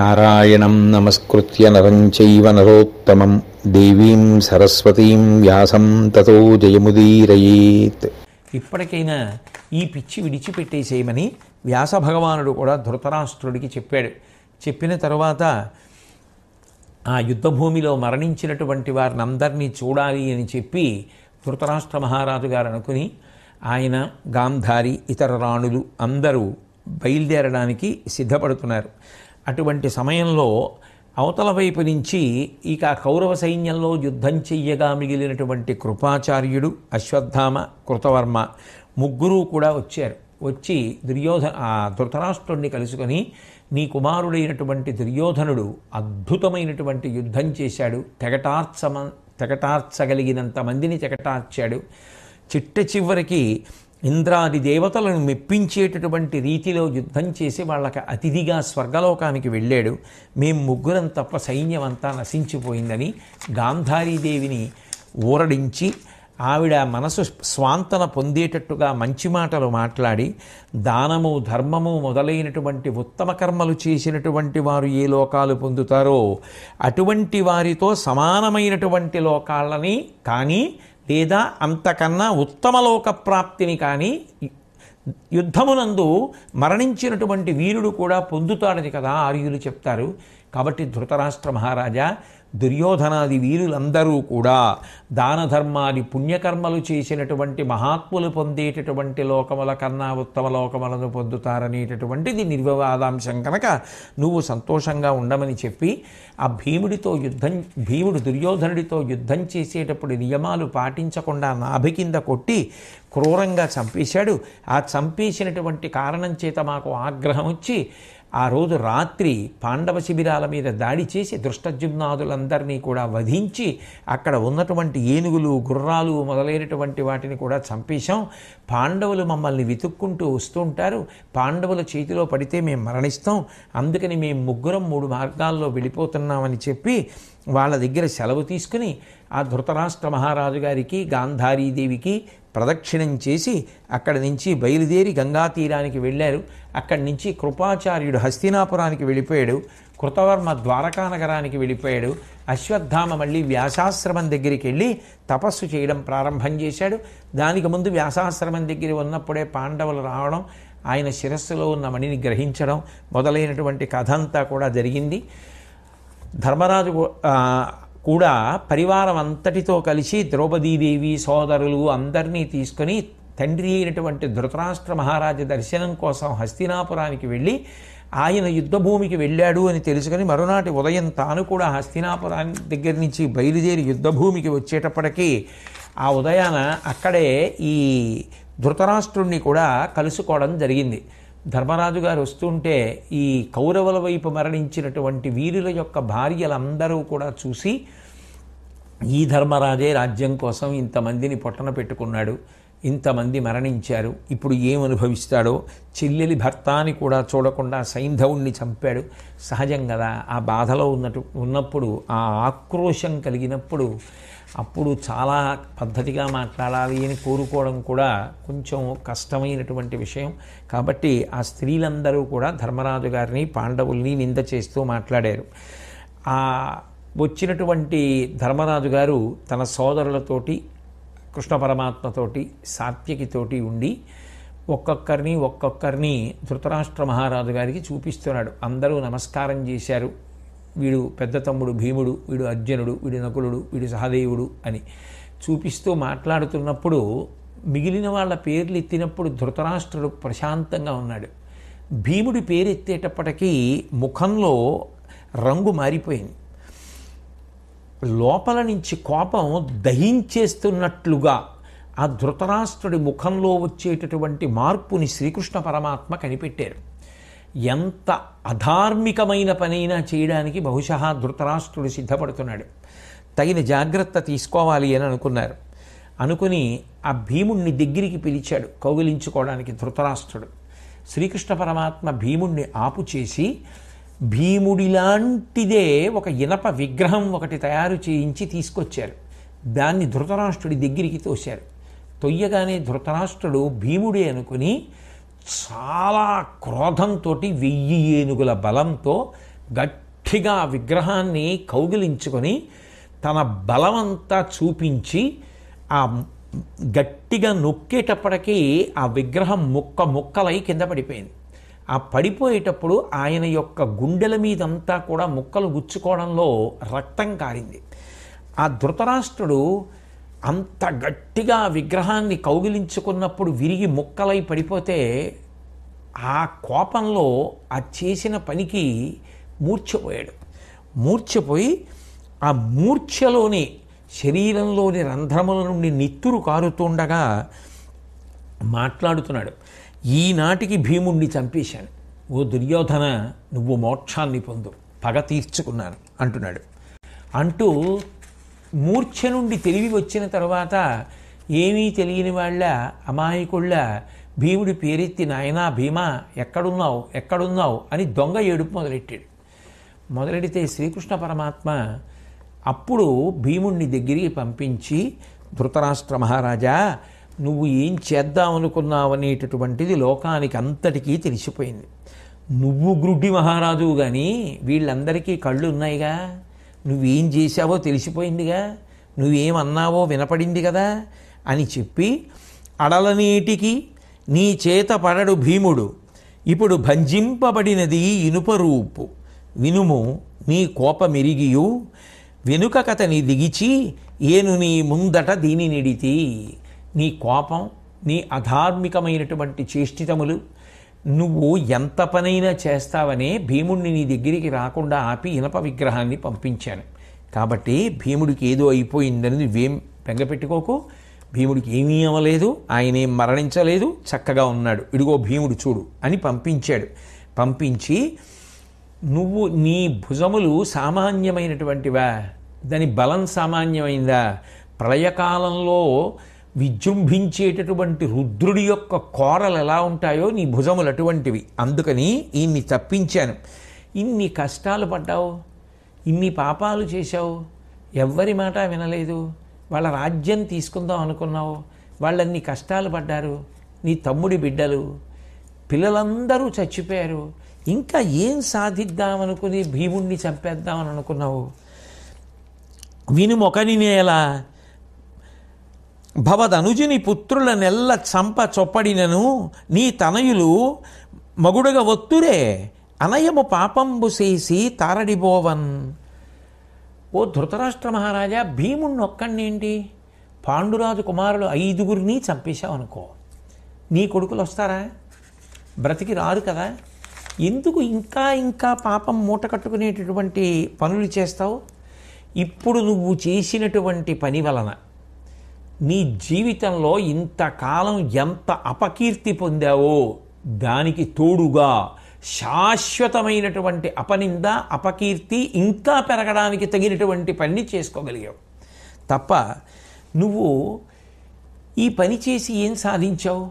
నారాయణం నమస్కృత్య నరంచైవ నరోత్తమం దేవీం సరస్వతీం వ్యాసం తతో జయముదీరయేత్ ఇప్పటికైనా ఈ పిచ్చి విడిచిపెట్టేసేయమని వ్యాస భగవానుడు కూడా ధృతరాష్ట్రుడికి చెప్పాడు చెప్పిన తర్వాత ఆ యుద్ధభూమిలో మరణించినటువంటి వారిని అందరినీ చూడాలి అని చెప్పి ధృతరాష్ట్ర మహారాజు గారు అనుకుని ఆయన గాంధారి ఇతర రాణులు అందరూ బయలుదేరడానికి సిద్ధపడుతున్నారు అటువంటి సమయంలో అవతల వైపు నుంచి ఇక కౌరవ సైన్యంలో యుద్ధం చెయ్యగా మిగిలినటువంటి కృపాచార్యుడు అశ్వత్థామ కృతవర్మ ముగ్గురు కూడా వచ్చారు వచ్చి దుర్యోధ ధృతరాష్ట్రుణ్ణి కలుసుకొని నీ కుమారుడైనటువంటి దుర్యోధనుడు అద్భుతమైనటువంటి యుద్ధం చేశాడు తెగటార్చమ తెగటార్చగలిగినంత మందిని తెగటార్చాడు చిట్ట చివరికి ఇంద్రాది దేవతలను మెప్పించేటటువంటి రీతిలో యుద్ధం చేసి వాళ్ళకి అతిథిగా స్వర్గలోకానికి వెళ్ళాడు మేం ముగ్గురం తప్ప సైన్యమంతా నశించిపోయిందని గాంధారీదేవిని ఊరడించి ఆవిడ మనసు స్వాంతన పొందేటట్టుగా మంచి మాటలు మాట్లాడి దానము ధర్మము మొదలైనటువంటి ఉత్తమ కర్మలు చేసినటువంటి వారు ఏ లోకాలు పొందుతారో అటువంటి వారితో సమానమైనటువంటి లోకాలని కానీ లేదా అంతకన్నా ఉత్తమ లోక ప్రాప్తిని కానీ యుద్ధమునందు మరణించినటువంటి వీరుడు కూడా పొందుతాడని కదా ఆర్యులు చెప్తారు కాబట్టి ధృతరాష్ట్ర మహారాజా దుర్యోధనాది వీరులందరూ కూడా దాన ధర్మాది పుణ్యకర్మలు చేసినటువంటి మహాత్ములు పొందేటటువంటి లోకముల కన్నా ఉత్తమ లోకములను పొందుతారనేటటువంటిది నిర్వివాదాంశం కనుక నువ్వు సంతోషంగా ఉండమని చెప్పి ఆ భీముడితో యుద్ధం భీముడు దుర్యోధనుడితో యుద్ధం చేసేటప్పుడు నియమాలు పాటించకుండా నాభి కింద కొట్టి క్రూరంగా చంపేశాడు ఆ చంపేసినటువంటి కారణం చేత మాకు ఆగ్రహం వచ్చి ఆ రోజు రాత్రి పాండవ శిబిరాల మీద దాడి చేసి దృష్టజుమ్నాదులందరినీ కూడా వధించి అక్కడ ఉన్నటువంటి ఏనుగులు గుర్రాలు మొదలైనటువంటి వాటిని కూడా చంపేశాం పాండవులు మమ్మల్ని వెతుక్కుంటూ వస్తూ ఉంటారు పాండవుల చేతిలో పడితే మేము మరణిస్తాం అందుకని మేము ముగ్గురం మూడు మార్గాల్లో వెళ్ళిపోతున్నామని చెప్పి వాళ్ళ దగ్గర సెలవు తీసుకుని ఆ ధృతరాష్ట్ర మహారాజు గారికి గాంధారీదేవికి ప్రదక్షిణం చేసి అక్కడి నుంచి బయలుదేరి గంగా తీరానికి వెళ్ళారు అక్కడి నుంచి కృపాచార్యుడు హస్తినాపురానికి వెళ్ళిపోయాడు కృతవర్మ ద్వారకా నగరానికి వెళ్ళిపోయాడు అశ్వత్థామ మళ్ళీ వ్యాసాశ్రమం దగ్గరికి వెళ్ళి తపస్సు చేయడం ప్రారంభం చేశాడు దానికి ముందు వ్యాసాశ్రమం దగ్గర ఉన్నప్పుడే పాండవులు రావడం ఆయన శిరస్సులో ఉన్న మణిని గ్రహించడం మొదలైనటువంటి కథ అంతా కూడా జరిగింది ధర్మరాజు కూడా పరివారం అంతటితో కలిసి ద్రౌపదీదేవి సోదరులు అందరినీ తీసుకొని తండ్రి అయినటువంటి ధృతరాష్ట్ర మహారాజ దర్శనం కోసం హస్తినాపురానికి వెళ్ళి ఆయన యుద్ధభూమికి వెళ్ళాడు అని తెలుసుకుని మరునాటి ఉదయం తాను కూడా హస్తినాపురాన్ని దగ్గర నుంచి బయలుదేరి యుద్ధభూమికి వచ్చేటప్పటికీ ఆ ఉదయాన అక్కడే ఈ ధృతరాష్ట్రుణ్ణి కూడా కలుసుకోవడం జరిగింది ధర్మరాజు గారు వస్తుంటే ఈ కౌరవుల వైపు మరణించినటువంటి వీరుల యొక్క భార్యలందరూ కూడా చూసి ఈ ధర్మరాజే రాజ్యం కోసం ఇంతమందిని పొట్టన పెట్టుకున్నాడు ఇంతమంది మరణించారు ఇప్పుడు ఏమనుభవిస్తాడో చెల్లెలి భర్త అని కూడా చూడకుండా సైంధవుణ్ణి చంపాడు సహజం కదా ఆ బాధలో ఉన్నట్టు ఉన్నప్పుడు ఆ ఆక్రోశం కలిగినప్పుడు అప్పుడు చాలా పద్ధతిగా మాట్లాడాలి అని కోరుకోవడం కూడా కొంచెం కష్టమైనటువంటి విషయం కాబట్టి ఆ స్త్రీలందరూ కూడా ధర్మరాజు గారిని పాండవుల్ని నింద చేస్తూ మాట్లాడారు ఆ వచ్చినటువంటి ధర్మరాజు గారు తన సోదరులతోటి కృష్ణ పరమాత్మతోటి సాత్వికితోటి ఉండి ఒక్కొక్కరిని ఒక్కొక్కరిని ధృతరాష్ట్ర మహారాజు గారికి చూపిస్తున్నాడు అందరూ నమస్కారం చేశారు వీడు పెద్ద తమ్ముడు భీముడు వీడు అర్జునుడు వీడు నకులుడు వీడు సహదేవుడు అని చూపిస్తూ మాట్లాడుతున్నప్పుడు మిగిలిన వాళ్ళ పేర్లు ఎత్తినప్పుడు ధృతరాష్ట్రుడు ప్రశాంతంగా ఉన్నాడు భీముడి పేరు ఎత్తేటప్పటికీ ముఖంలో రంగు మారిపోయింది లోపల నుంచి కోపం దహించేస్తున్నట్లుగా ఆ ధృతరాష్ట్రుడి ముఖంలో వచ్చేటటువంటి మార్పుని శ్రీకృష్ణ పరమాత్మ కనిపెట్టారు ఎంత అధార్మికమైన పనైనా చేయడానికి బహుశా ధృతరాష్ట్రుడు సిద్ధపడుతున్నాడు తగిన జాగ్రత్త తీసుకోవాలి అని అనుకున్నారు అనుకుని ఆ భీముణ్ణి దగ్గరికి పిలిచాడు కౌగిలించుకోవడానికి ధృతరాష్ట్రుడు శ్రీకృష్ణ పరమాత్మ భీముణ్ణి ఆపు చేసి భీముడిలాంటిదే ఒక ఇనప విగ్రహం ఒకటి తయారు చేయించి తీసుకొచ్చారు దాన్ని ధృతరాష్ట్రుడి దగ్గరికి తోశారు తొయ్యగానే ధృతరాష్ట్రుడు భీముడే అనుకుని చాలా క్రోధంతో వెయ్యి ఏనుగుల బలంతో గట్టిగా విగ్రహాన్ని కౌగిలించుకొని తన బలమంతా చూపించి ఆ గట్టిగా నొక్కేటప్పటికీ ఆ విగ్రహం ముక్క ముక్కలై కింద పడిపోయింది ఆ పడిపోయేటప్పుడు ఆయన యొక్క గుండెల మీదంతా కూడా ముక్కలు గుచ్చుకోవడంలో రక్తం కారింది ఆ ధృతరాష్ట్రుడు అంత గట్టిగా విగ్రహాన్ని కౌగిలించుకున్నప్పుడు విరిగి ముక్కలై పడిపోతే ఆ కోపంలో ఆ చేసిన పనికి మూర్ఛపోయాడు మూర్చిపోయి ఆ మూర్ఛలోని శరీరంలోని రంధ్రముల నుండి నిత్తురు కారుతుండగా మాట్లాడుతున్నాడు ఈనాటికి భీముణ్ణి చంపేశాను ఓ దుర్యోధన నువ్వు మోక్షాన్ని పొందు పగ తీర్చుకున్నాను అంటున్నాడు అంటూ మూర్ఛ నుండి తెలివి వచ్చిన తర్వాత ఏమీ తెలియని వాళ్ళ అమాయకుళ్ళ భీముడి పేరెత్తి నాయనా భీమా ఎక్కడున్నావు ఎక్కడున్నావు అని దొంగ ఏడుపు మొదలెట్టాడు మొదలెడితే శ్రీకృష్ణ పరమాత్మ అప్పుడు భీముణ్ణి దగ్గరికి పంపించి ధృతరాష్ట్ర మహారాజా నువ్వు ఏం చేద్దాం అనుకున్నావు అనేటటువంటిది లోకానికి అంతటికీ తెలిసిపోయింది నువ్వు గ్రుడ్డి మహారాజు కానీ వీళ్ళందరికీ కళ్ళు ఉన్నాయిగా నువ్వేం చేశావో తెలిసిపోయిందిగా నువ్వేమన్నావో వినపడింది కదా అని చెప్పి అడలనీటికి నీ చేత పడడు భీముడు ఇప్పుడు భంజింపబడినది ఇనుపరూపు వినుము నీ కోపమిరిగియు కథని దిగిచి ఏను నీ ముందట దీని నిడితి నీ కోపం నీ అధార్మికమైనటువంటి చేష్టితములు నువ్వు ఎంత పనైనా చేస్తావనే భీముడిని నీ దగ్గరికి రాకుండా ఆపి ఇనప విగ్రహాన్ని పంపించాను కాబట్టి భీముడికి ఏదో అయిపోయిందని నువ్వేం పెంగపెట్టుకోకు భీముడికి ఏమీ అవ్వలేదు ఏం మరణించలేదు చక్కగా ఉన్నాడు ఇడుగో భీముడు చూడు అని పంపించాడు పంపించి నువ్వు నీ భుజములు సామాన్యమైనటువంటివా దాని బలం సామాన్యమైందా ప్రళయకాలంలో విజృంభించేటటువంటి రుద్రుడి యొక్క కోరలు ఎలా ఉంటాయో నీ భుజములు అటువంటివి అందుకని ఈయన్ని తప్పించాను ఇన్ని కష్టాలు పడ్డావు ఇన్ని పాపాలు చేశావు ఎవ్వరి మాట వినలేదు వాళ్ళ రాజ్యం తీసుకుందాం అనుకున్నావు వాళ్ళన్ని కష్టాలు పడ్డారు నీ తమ్ముడి బిడ్డలు పిల్లలందరూ చచ్చిపోయారు ఇంకా ఏం సాధిద్దామనుకుని భీముణ్ణి చంపేద్దామని అనుకున్నావు వినుమొకని నేల భవదనుజుని పుత్రులనెల్ల చంప చొప్పడినను నీ తనయులు మగుడగ ఒత్తురే అనయము పాపంబు చేసి తారడిబోవన్ ఓ ధృతరాష్ట్ర మహారాజా భీముణ్ణి ఒక్కడేంటి పాండురాజు కుమారులు ఐదుగురిని చంపేశావు అనుకో నీ కొడుకులు వస్తారా బ్రతికి రారు కదా ఎందుకు ఇంకా ఇంకా పాపం మూట కట్టుకునేటటువంటి పనులు చేస్తావు ఇప్పుడు నువ్వు చేసినటువంటి పని వలన నీ జీవితంలో ఇంతకాలం ఎంత అపకీర్తి పొందావో దానికి తోడుగా శాశ్వతమైనటువంటి అపనింద అపకీర్తి ఇంకా పెరగడానికి తగినటువంటి పని చేసుకోగలిగావు తప్ప నువ్వు ఈ పని చేసి ఏం సాధించావు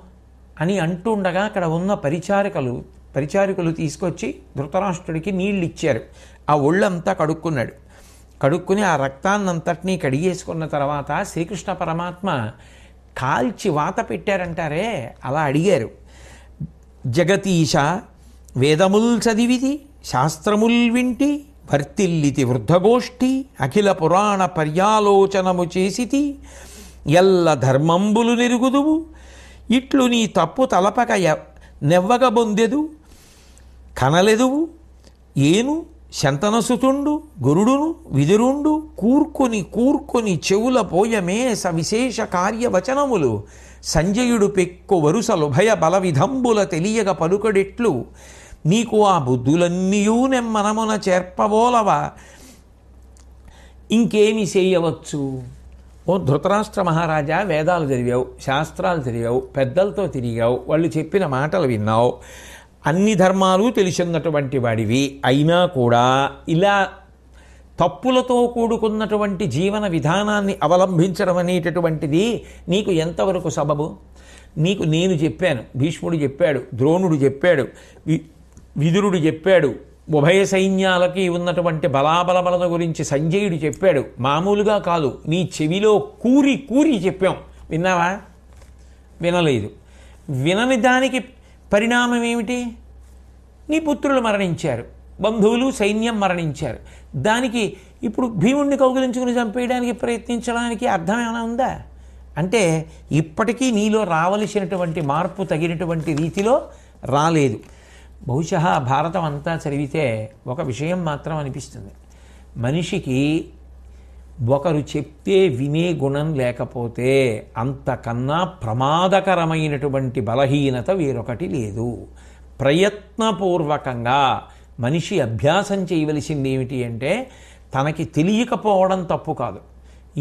అని అంటుండగా అక్కడ ఉన్న పరిచారికలు పరిచారికలు తీసుకొచ్చి ధృతరాష్ట్రుడికి నీళ్ళు ఇచ్చారు ఆ ఒళ్ళంతా కడుక్కున్నాడు కడుక్కుని ఆ రక్తాన్నంతటినీ కడిగేసుకున్న తర్వాత శ్రీకృష్ణ పరమాత్మ కాల్చి వాత పెట్టారంటారే అలా అడిగారు జగతీశ వేదముల్ చదివిది శాస్త్రముల్ వింటి వర్తిల్లితి వృద్ధగోష్ఠి అఖిల పురాణ పర్యాలోచనము చేసితి ఎల్ల ధర్మంబులు నిరుగుదువు ఇట్లు నీ తప్పు తలపక నెవ్వగబొందెదు కనలెదువు ఏను శంతనసుతుండు గురుడును విదురుండు కూర్కొని కూర్కొని చెవుల పోయమే సవిశేష కార్యవచనములు సంజయుడు పెక్కు వరుసలు బల బలవిధంబుల తెలియగ పలుకడిట్లు నీకు ఆ బుద్ధులన్నీయూ నెమ్మనమున చేర్పబోలవా ఇంకేమి చేయవచ్చు ఓ ధృతరాష్ట్ర మహారాజా వేదాలు చదివావు శాస్త్రాలు చదివావు పెద్దలతో తిరిగావు వాళ్ళు చెప్పిన మాటలు విన్నావు అన్ని ధర్మాలు తెలిసినటువంటి వాడివి అయినా కూడా ఇలా తప్పులతో కూడుకున్నటువంటి జీవన విధానాన్ని అవలంబించడం అనేటటువంటిది నీకు ఎంతవరకు సబబు నీకు నేను చెప్పాను భీష్ముడు చెప్పాడు ద్రోణుడు చెప్పాడు విదురుడు చెప్పాడు ఉభయ సైన్యాలకి ఉన్నటువంటి బలాబలములను గురించి సంజయుడు చెప్పాడు మామూలుగా కాదు నీ చెవిలో కూరి కూరి చెప్పాం విన్నావా వినలేదు వినని దానికి పరిణామం ఏమిటి నీ పుత్రులు మరణించారు బంధువులు సైన్యం మరణించారు దానికి ఇప్పుడు భీముణ్ణి కౌగులించుకుని చంపేయడానికి ప్రయత్నించడానికి అర్థం ఏమైనా ఉందా అంటే ఇప్పటికీ నీలో రావలసినటువంటి మార్పు తగినటువంటి రీతిలో రాలేదు బహుశా భారతం అంతా చదివితే ఒక విషయం మాత్రం అనిపిస్తుంది మనిషికి ఒకరు చెప్తే వినే గుణం లేకపోతే అంతకన్నా ప్రమాదకరమైనటువంటి బలహీనత వేరొకటి లేదు ప్రయత్నపూర్వకంగా మనిషి అభ్యాసం చేయవలసింది ఏమిటి అంటే తనకి తెలియకపోవడం తప్పు కాదు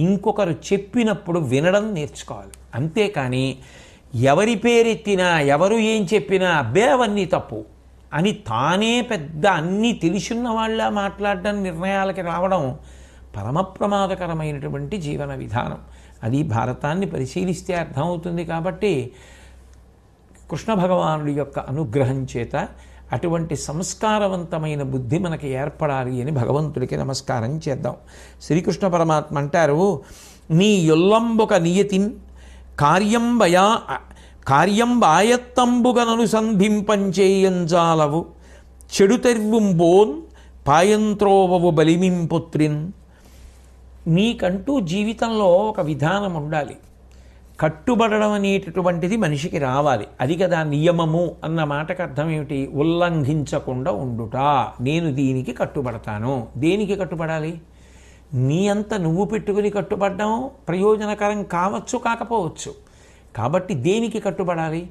ఇంకొకరు చెప్పినప్పుడు వినడం నేర్చుకోవాలి అంతేకాని ఎవరి పేరెత్తినా ఎవరు ఏం చెప్పినా అబ్బే అవన్నీ తప్పు అని తానే పెద్ద అన్నీ తెలిసిన వాళ్ళ మాట్లాడడం నిర్ణయాలకి రావడం పరమప్రమాదకరమైనటువంటి జీవన విధానం అది భారతాన్ని పరిశీలిస్తే అర్థమవుతుంది కాబట్టి కృష్ణ భగవానుడి యొక్క అనుగ్రహం చేత అటువంటి సంస్కారవంతమైన బుద్ధి మనకి ఏర్పడాలి అని భగవంతుడికి నమస్కారం చేద్దాం శ్రీకృష్ణ పరమాత్మ అంటారు నీ యొల్లంబొక నియతిన్ కార్యంబయా సంధింపం సంధింపంచేయంజాలవు చెడుతెర్వుంబోన్ పాయంత్రోవవు బలిమింపుత్రిన్ నీకంటూ జీవితంలో ఒక విధానం ఉండాలి కట్టుబడడం అనేటటువంటిది మనిషికి రావాలి అది కదా నియమము అన్న మాటకు అర్థం ఏమిటి ఉల్లంఘించకుండా ఉండుట నేను దీనికి కట్టుబడతాను దేనికి కట్టుబడాలి నీ అంత నువ్వు పెట్టుకుని కట్టుబడడం ప్రయోజనకరం కావచ్చు కాకపోవచ్చు కాబట్టి దేనికి కట్టుబడాలి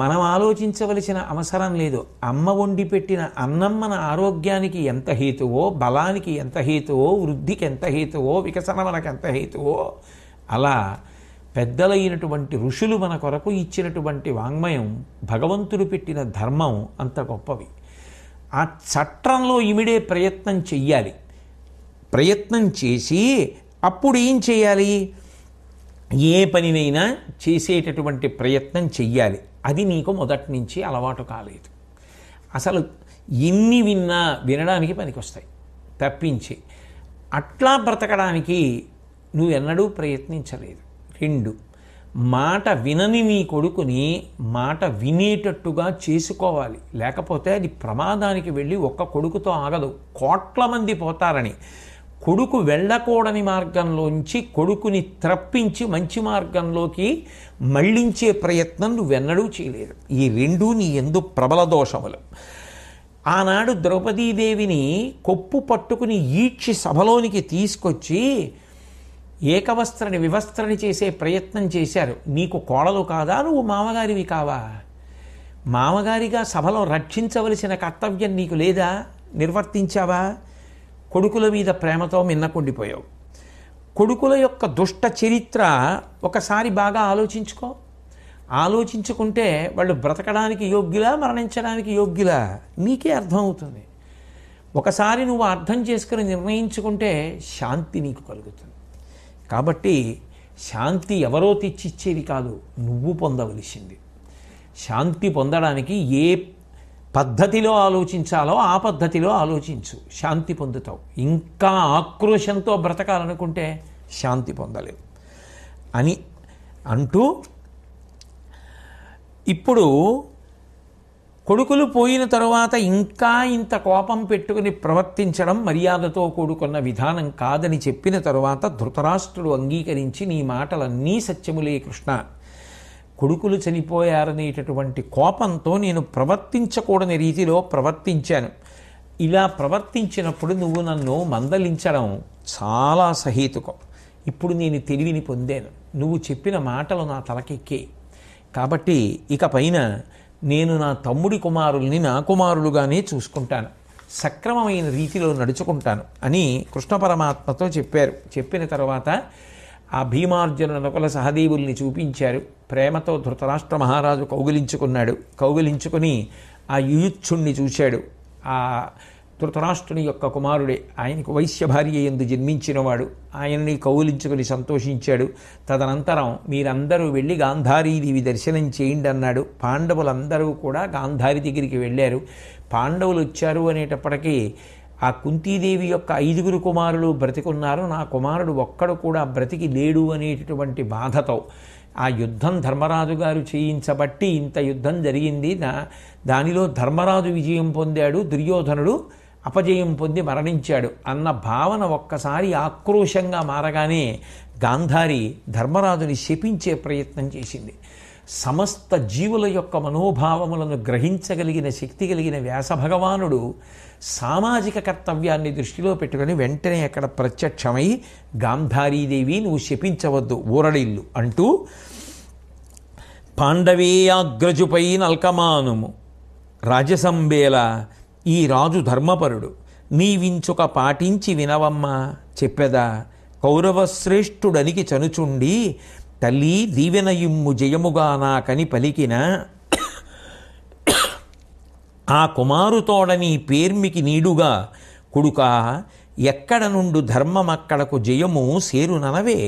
మనం ఆలోచించవలసిన అవసరం లేదు అమ్మ వండి పెట్టిన అన్నం మన ఆరోగ్యానికి ఎంత హేతువో బలానికి ఎంత హేతువో వృద్ధికి ఎంత హేతువో వికసన మనకు ఎంత హేతువో అలా పెద్దలైనటువంటి ఋషులు మన కొరకు ఇచ్చినటువంటి వాంగ్మయం భగవంతుడు పెట్టిన ధర్మం అంత గొప్పవి ఆ చట్టంలో ఇమిడే ప్రయత్నం చెయ్యాలి ప్రయత్నం చేసి అప్పుడు ఏం చేయాలి ఏ పనినైనా చేసేటటువంటి ప్రయత్నం చెయ్యాలి అది నీకు మొదటి నుంచి అలవాటు కాలేదు అసలు ఎన్ని విన్నా వినడానికి పనికొస్తాయి తప్పించి అట్లా బ్రతకడానికి నువ్వు ఎన్నడూ ప్రయత్నించలేదు రెండు మాట వినని నీ కొడుకుని మాట వినేటట్టుగా చేసుకోవాలి లేకపోతే అది ప్రమాదానికి వెళ్ళి ఒక్క కొడుకుతో ఆగదు కోట్ల మంది పోతారని కొడుకు వెళ్ళకూడని మార్గంలోంచి కొడుకుని త్రప్పించి మంచి మార్గంలోకి మళ్లించే ప్రయత్నం నువ్వెన్నడూ చేయలేదు ఈ రెండూ నీ ఎందు ప్రబల దోషములు ఆనాడు ద్రౌపదీదేవిని కొప్పు పట్టుకుని ఈడ్చి సభలోనికి తీసుకొచ్చి ఏకవస్త్రని వివస్త్రని చేసే ప్రయత్నం చేశారు నీకు కోడలు కాదా నువ్వు మామగారివి కావా మామగారిగా సభలో రక్షించవలసిన కర్తవ్యం నీకు లేదా నిర్వర్తించావా కొడుకుల మీద ప్రేమతో మిన్నకుండిపోయావు కొడుకుల యొక్క దుష్ట చరిత్ర ఒకసారి బాగా ఆలోచించుకో ఆలోచించుకుంటే వాళ్ళు బ్రతకడానికి యోగ్యులా మరణించడానికి యోగ్యులా నీకే అర్థమవుతుంది ఒకసారి నువ్వు అర్థం చేసుకుని నిర్ణయించుకుంటే శాంతి నీకు కలుగుతుంది కాబట్టి శాంతి ఎవరో తెచ్చిచ్చేది కాదు నువ్వు పొందవలసింది శాంతి పొందడానికి ఏ పద్ధతిలో ఆలోచించాలో ఆ పద్ధతిలో ఆలోచించు శాంతి పొందుతావు ఇంకా ఆక్రోషంతో బ్రతకాలనుకుంటే శాంతి పొందలేవు అని అంటూ ఇప్పుడు కొడుకులు పోయిన తరువాత ఇంకా ఇంత కోపం పెట్టుకుని ప్రవర్తించడం మర్యాదతో కూడుకున్న విధానం కాదని చెప్పిన తరువాత ధృతరాష్ట్రుడు అంగీకరించి నీ మాటలన్నీ సత్యములే కృష్ణ కొడుకులు చనిపోయారనేటటువంటి కోపంతో నేను ప్రవర్తించకూడని రీతిలో ప్రవర్తించాను ఇలా ప్రవర్తించినప్పుడు నువ్వు నన్ను మందలించడం చాలా సహేతుకం ఇప్పుడు నేను తెలివిని పొందాను నువ్వు చెప్పిన మాటలు నా తలకెక్కే కాబట్టి ఇక పైన నేను నా తమ్ముడి కుమారుల్ని నా కుమారులుగానే చూసుకుంటాను సక్రమమైన రీతిలో నడుచుకుంటాను అని కృష్ణ పరమాత్మతో చెప్పారు చెప్పిన తర్వాత ఆ భీమార్జున నకుల సహదేవుల్ని చూపించారు ప్రేమతో ధృతరాష్ట్ర మహారాజు కౌగిలించుకున్నాడు కౌగిలించుకుని ఆ యుయుచ్ఛుణ్ణి చూశాడు ఆ ధృతరాష్ట్రుని యొక్క కుమారుడే ఆయనకు వైశ్య భార్య ఎందు జన్మించినవాడు ఆయనని కౌలించుకుని సంతోషించాడు తదనంతరం మీరందరూ వెళ్ళి గాంధారీదేవి దర్శనం చేయండి అన్నాడు పాండవులందరూ కూడా గాంధారి దగ్గరికి వెళ్ళారు పాండవులు వచ్చారు అనేటప్పటికీ ఆ కుంతీదేవి యొక్క ఐదుగురు కుమారులు బ్రతికున్నారు నా కుమారుడు ఒక్కడు కూడా బ్రతికి లేడు అనేటటువంటి బాధతో ఆ యుద్ధం ధర్మరాజు గారు చేయించబట్టి ఇంత యుద్ధం జరిగింది దానిలో ధర్మరాజు విజయం పొందాడు దుర్యోధనుడు అపజయం పొంది మరణించాడు అన్న భావన ఒక్కసారి ఆక్రోశంగా మారగానే గాంధారి ధర్మరాజుని శపించే ప్రయత్నం చేసింది సమస్త జీవుల యొక్క మనోభావములను గ్రహించగలిగిన శక్తి కలిగిన వ్యాస భగవానుడు సామాజిక కర్తవ్యాన్ని దృష్టిలో పెట్టుకుని వెంటనే అక్కడ ప్రత్యక్షమై గాంధారీదేవి నువ్వు శపించవద్దు ఊరడిల్లు అంటూ పాండవేయాగ్రజుపై నల్కమానుము రాజసంబేల ఈ రాజు ధర్మపరుడు వించుక పాటించి వినవమ్మా చెప్పెదా కౌరవశ్రేష్ఠుడనికి చనుచుండి తల్లి దీవెనయుమ్ము జయముగా నాకని పలికిన ఆ కుమారుతోడని పేర్మికి నీడుగా కొడుక ఎక్కడ నుండు ధర్మమక్కడకు జయము సేరుననవే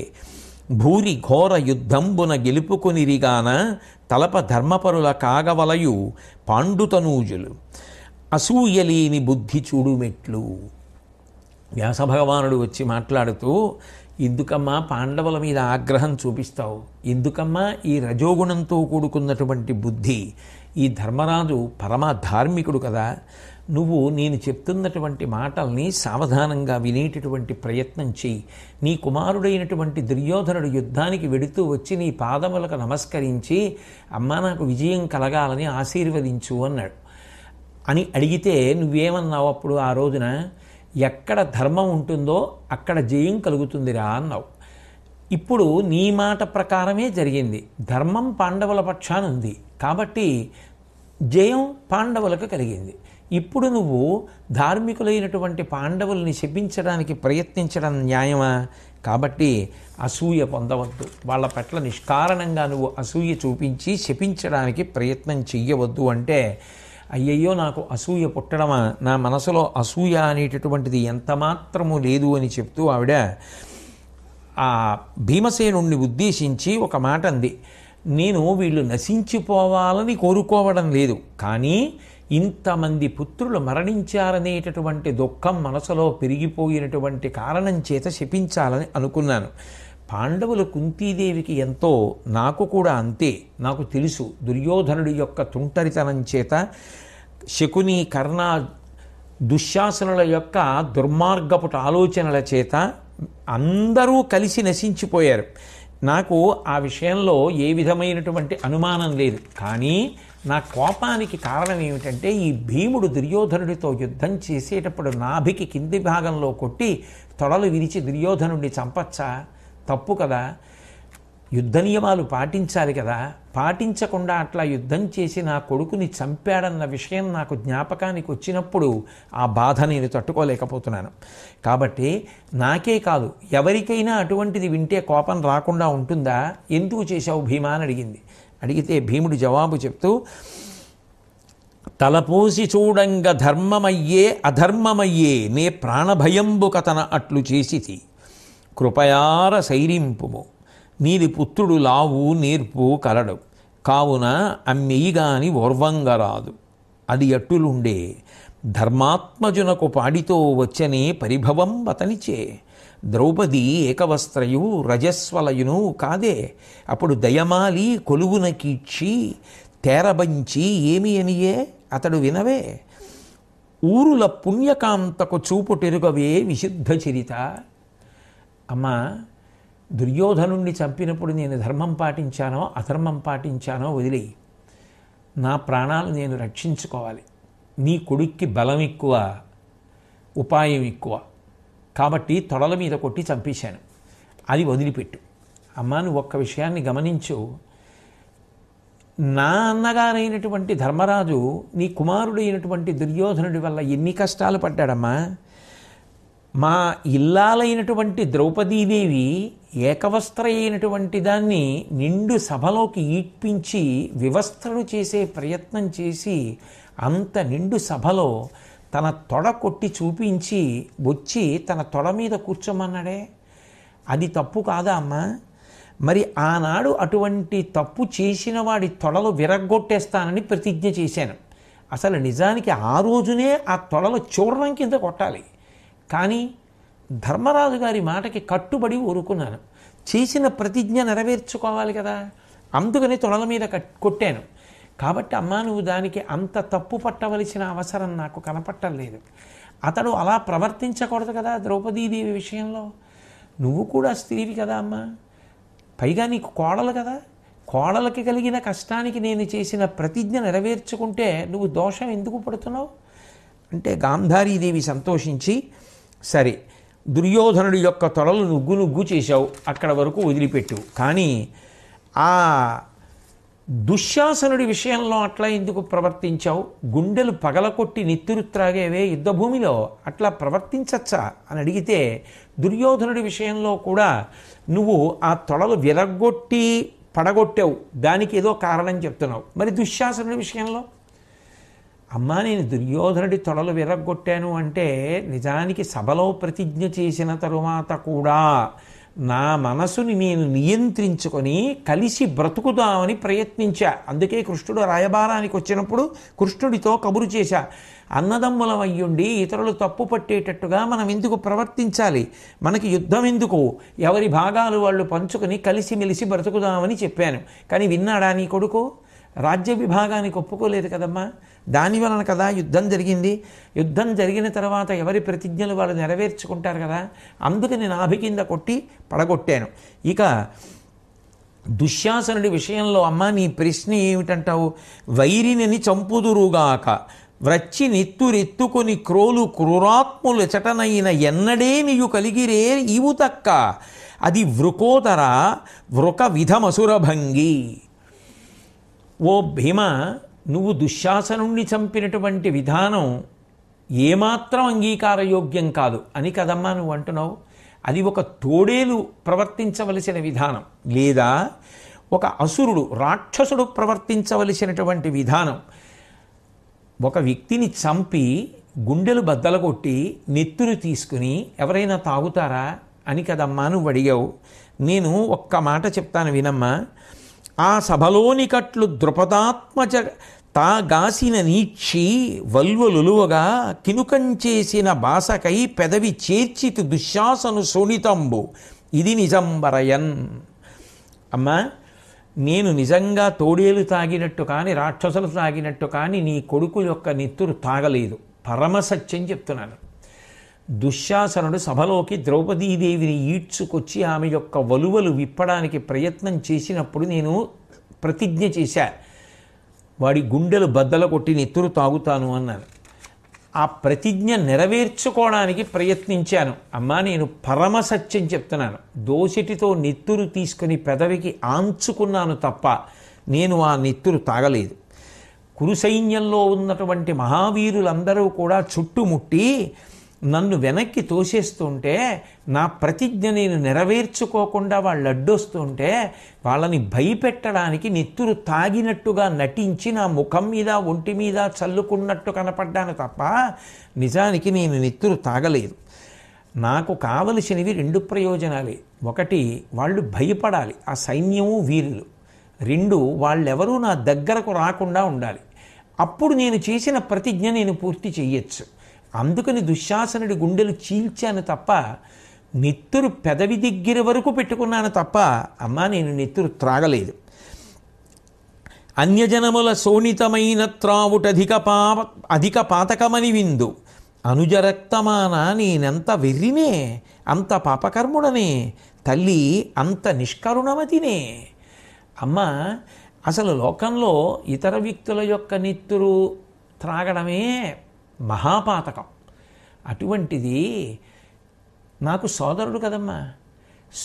భూరి ఘోర యుద్ధంబున గెలుపుకొనిరిగాన తలప ధర్మపరుల కాగవలయు పాండుతనూజులు అసూయలేని బుద్ధి చూడుమెట్లు వ్యాసభగవానుడు వచ్చి మాట్లాడుతూ ఎందుకమ్మా పాండవుల మీద ఆగ్రహం చూపిస్తావు ఎందుకమ్మా ఈ రజోగుణంతో కూడుకున్నటువంటి బుద్ధి ఈ ధర్మరాజు పరమ ధార్మికుడు కదా నువ్వు నేను చెప్తున్నటువంటి మాటల్ని సావధానంగా వినేటటువంటి ప్రయత్నం చేయి నీ కుమారుడైనటువంటి దుర్యోధనుడు యుద్ధానికి వెడుతూ వచ్చి నీ పాదములకు నమస్కరించి అమ్మ నాకు విజయం కలగాలని ఆశీర్వదించు అన్నాడు అని అడిగితే నువ్వేమన్నావు అప్పుడు ఆ రోజున ఎక్కడ ధర్మం ఉంటుందో అక్కడ జయం కలుగుతుందిరా అన్నావు ఇప్పుడు నీ మాట ప్రకారమే జరిగింది ధర్మం పాండవుల పక్షానుంది కాబట్టి జయం పాండవులకు కలిగింది ఇప్పుడు నువ్వు ధార్మికులైనటువంటి పాండవుల్ని శపించడానికి ప్రయత్నించడం న్యాయమా కాబట్టి అసూయ పొందవద్దు వాళ్ళ పట్ల నిష్కారణంగా నువ్వు అసూయ చూపించి శపించడానికి ప్రయత్నం చెయ్యవద్దు అంటే అయ్యయ్యో నాకు అసూయ పుట్టడమా నా మనసులో అసూయ అనేటటువంటిది ఎంతమాత్రము లేదు అని చెప్తూ ఆవిడ ఆ భీమసేనుణ్ణి ఉద్దేశించి ఒక మాట అంది నేను వీళ్ళు నశించిపోవాలని కోరుకోవడం లేదు కానీ ఇంతమంది పుత్రులు మరణించారనేటటువంటి దుఃఖం మనసులో పెరిగిపోయినటువంటి కారణం చేత శపించాలని అనుకున్నాను పాండవులు కుంతీదేవికి ఎంతో నాకు కూడా అంతే నాకు తెలుసు దుర్యోధనుడి యొక్క తుంటరితనం చేత శకుని కర్ణ దుశ్శాసనుల యొక్క దుర్మార్గపుట ఆలోచనల చేత అందరూ కలిసి నశించిపోయారు నాకు ఆ విషయంలో ఏ విధమైనటువంటి అనుమానం లేదు కానీ నా కోపానికి కారణం ఏమిటంటే ఈ భీముడు దుర్యోధనుడితో యుద్ధం చేసేటప్పుడు నాభికి కింది భాగంలో కొట్టి తొడలు విరిచి దుర్యోధనుడిని చంపచ్చా తప్పు కదా యుద్ధ నియమాలు పాటించాలి కదా పాటించకుండా అట్లా యుద్ధం చేసి నా కొడుకుని చంపాడన్న విషయం నాకు జ్ఞాపకానికి వచ్చినప్పుడు ఆ బాధ నేను తట్టుకోలేకపోతున్నాను కాబట్టి నాకే కాదు ఎవరికైనా అటువంటిది వింటే కోపం రాకుండా ఉంటుందా ఎందుకు చేశావు భీమా అని అడిగింది అడిగితే భీముడు జవాబు చెప్తూ తలపోసి చూడంగ ధర్మమయ్యే అధర్మమయ్యే నే కథన అట్లు చేసితి కృపయార శైరింపుము నీది పుత్రుడు లావు నేర్పు కలడు కావున అమ్మెయిగాని ఓర్వంగరాదు అది అట్టులుండే ధర్మాత్మజునకు పాడితో వచ్చనే పరిభవం అతనిచే ద్రౌపది ఏకవస్త్రయు రజస్వలయును కాదే అప్పుడు దయమాలి కొలువున కీడ్చి తేరబంచి ఏమి అనియే అతడు వినవే ఊరుల పుణ్యకాంతకు చూపు తిరుగవే విశుద్ధ చరిత అమ్మా దుర్యోధనుణ్ణి చంపినప్పుడు నేను ధర్మం పాటించానో అధర్మం పాటించానో వదిలేయి నా ప్రాణాలు నేను రక్షించుకోవాలి నీ కొడుక్కి బలం ఎక్కువ ఉపాయం ఎక్కువ కాబట్టి తొడల మీద కొట్టి చంపేశాను అది వదిలిపెట్టు అమ్మాను ఒక్క విషయాన్ని గమనించు నా అన్నగారైనటువంటి ధర్మరాజు నీ కుమారుడైనటువంటి దుర్యోధనుడి వల్ల ఎన్ని కష్టాలు పడ్డాడమ్మా మా ఇల్లాలైనటువంటి ద్రౌపదీదేవి ఏకవస్త్ర అయినటువంటి దాన్ని నిండు సభలోకి ఈడ్పించి వివస్త్రను చేసే ప్రయత్నం చేసి అంత నిండు సభలో తన తొడ కొట్టి చూపించి వచ్చి తన తొడ మీద కూర్చోమన్నాడే అది తప్పు కాదా అమ్మా మరి ఆనాడు అటువంటి తప్పు చేసిన వాడి తొడలు విరగ్గొట్టేస్తానని ప్రతిజ్ఞ చేశాను అసలు నిజానికి ఆ రోజునే ఆ తొడలు చూడడం కింద కొట్టాలి కానీ ధర్మరాజు గారి మాటకి కట్టుబడి ఊరుకున్నాను చేసిన ప్రతిజ్ఞ నెరవేర్చుకోవాలి కదా అందుకని తొడల మీద కొట్టాను కాబట్టి అమ్మా నువ్వు దానికి అంత తప్పు పట్టవలసిన అవసరం నాకు కనపట్టం లేదు అతడు అలా ప్రవర్తించకూడదు కదా ద్రౌపదీదేవి విషయంలో నువ్వు కూడా స్త్రీవి కదా అమ్మా పైగా నీకు కోడలు కదా కోడలకి కలిగిన కష్టానికి నేను చేసిన ప్రతిజ్ఞ నెరవేర్చుకుంటే నువ్వు దోషం ఎందుకు పడుతున్నావు అంటే గాంధారీదేవి సంతోషించి సరే దుర్యోధనుడి యొక్క తొడలు నుగ్గు నుగ్గు చేశావు అక్కడ వరకు వదిలిపెట్టు కానీ ఆ దుశ్శాసనుడి విషయంలో అట్లా ఎందుకు ప్రవర్తించావు గుండెలు పగలకొట్టి నిత్తురు త్రాగేవే యుద్ధభూమిలో అట్లా ప్రవర్తించచ్చా అని అడిగితే దుర్యోధనుడి విషయంలో కూడా నువ్వు ఆ తొడలు విరగొట్టి పడగొట్టావు దానికి ఏదో కారణం చెప్తున్నావు మరి దుశ్శాసనుడి విషయంలో అమ్మా నేను దుర్యోధనుడి తొడలు విరగొట్టాను అంటే నిజానికి సభలో ప్రతిజ్ఞ చేసిన తరువాత కూడా నా మనసుని నేను నియంత్రించుకొని కలిసి బ్రతుకుదామని ప్రయత్నించా అందుకే కృష్ణుడు రాయబారానికి వచ్చినప్పుడు కృష్ణుడితో కబురు చేశా అన్నదమ్ములమయ్యుండి ఇతరులు తప్పు పట్టేటట్టుగా మనం ఎందుకు ప్రవర్తించాలి మనకి యుద్ధం ఎందుకు ఎవరి భాగాలు వాళ్ళు పంచుకొని కలిసిమెలిసి బ్రతుకుదామని చెప్పాను కానీ విన్నాడా నీ కొడుకు రాజ్య విభాగానికి ఒప్పుకోలేదు కదమ్మా దాని వలన కదా యుద్ధం జరిగింది యుద్ధం జరిగిన తర్వాత ఎవరి ప్రతిజ్ఞలు వాళ్ళు నెరవేర్చుకుంటారు కదా నేను నాభి కింద కొట్టి పడగొట్టాను ఇక దుశ్శాసనుడి విషయంలో అమ్మ నీ ప్రశ్న ఏమిటంటావు వైరిని చంపుదురుగాక వ్రచ్చి నెత్తురెత్తుకొని క్రోలు క్రూరాత్ములు చటనైన ఎన్నడే నీయు కలిగిరే ఇవు తక్క అది వృకోతర వృక విధమసురభంగి ఓ భీమ నువ్వు దుశ్శాసనుణ్ణి చంపినటువంటి విధానం ఏమాత్రం అంగీకారయోగ్యం కాదు అని కదమ్మా నువ్వు అంటున్నావు అది ఒక తోడేలు ప్రవర్తించవలసిన విధానం లేదా ఒక అసురుడు రాక్షసుడు ప్రవర్తించవలసినటువంటి విధానం ఒక వ్యక్తిని చంపి గుండెలు బద్దలు కొట్టి నెత్తులు తీసుకుని ఎవరైనా తాగుతారా అని కదమ్మా నువ్వు అడిగావు నేను ఒక్క మాట చెప్తాను వినమ్మా ఆ సభలోని కట్లు ద్రుపదాత్మజ తాగాసిన నీక్షి వల్వలులువగా కినుకంచేసిన బాసకై పెదవి చేర్చితి దుశ్శాసను సునితంబు ఇది నిజంబరయన్ అమ్మా నేను నిజంగా తోడేలు తాగినట్టు కానీ రాక్షసులు తాగినట్టు కానీ నీ కొడుకు యొక్క నెత్తురు తాగలేదు పరమసత్యం చెప్తున్నాను దుశ్శాసనుడు సభలోకి ద్రౌపదీదేవిని ఈడ్చుకొచ్చి ఆమె యొక్క వలువలు విప్పడానికి ప్రయత్నం చేసినప్పుడు నేను ప్రతిజ్ఞ చేశా వాడి గుండెలు బద్దల కొట్టి నెత్తురు తాగుతాను అన్నాను ఆ ప్రతిజ్ఞ నెరవేర్చుకోవడానికి ప్రయత్నించాను అమ్మా నేను పరమసత్యం చెప్తున్నాను దోసిటితో నెత్తురు తీసుకుని పెదవికి ఆంచుకున్నాను తప్ప నేను ఆ నెత్తురు తాగలేదు కురు సైన్యంలో ఉన్నటువంటి మహావీరులందరూ కూడా చుట్టుముట్టి నన్ను వెనక్కి తోసేస్తుంటే నా ప్రతిజ్ఞ నేను నెరవేర్చుకోకుండా వాళ్ళు అడ్డొస్తుంటే వాళ్ళని భయపెట్టడానికి నెత్తురు తాగినట్టుగా నటించి నా ముఖం మీద ఒంటి మీద చల్లుకున్నట్టు కనపడ్డాను తప్ప నిజానికి నేను నెత్తురు తాగలేదు నాకు కావలసినవి రెండు ప్రయోజనాలే ఒకటి వాళ్ళు భయపడాలి ఆ సైన్యము వీరులు రెండు వాళ్ళెవరూ నా దగ్గరకు రాకుండా ఉండాలి అప్పుడు నేను చేసిన ప్రతిజ్ఞ నేను పూర్తి చేయొచ్చు అందుకని దుశ్శాసనుడి గుండెలు చీల్చాను తప్ప నెత్తురు పెదవి దగ్గర వరకు పెట్టుకున్నాను తప్ప అమ్మా నేను నెత్తురు త్రాగలేదు అన్యజనముల శోణితమైన అధిక పాప అధిక పాతకమని విందు అనుజరక్తమాన నేనెంత వెర్రినే అంత పాపకర్ముడనే తల్లి అంత నిష్కరుణమతినే అమ్మ అసలు లోకంలో ఇతర వ్యక్తుల యొక్క నెత్తురు త్రాగడమే మహాపాతకం అటువంటిది నాకు సోదరుడు కదమ్మా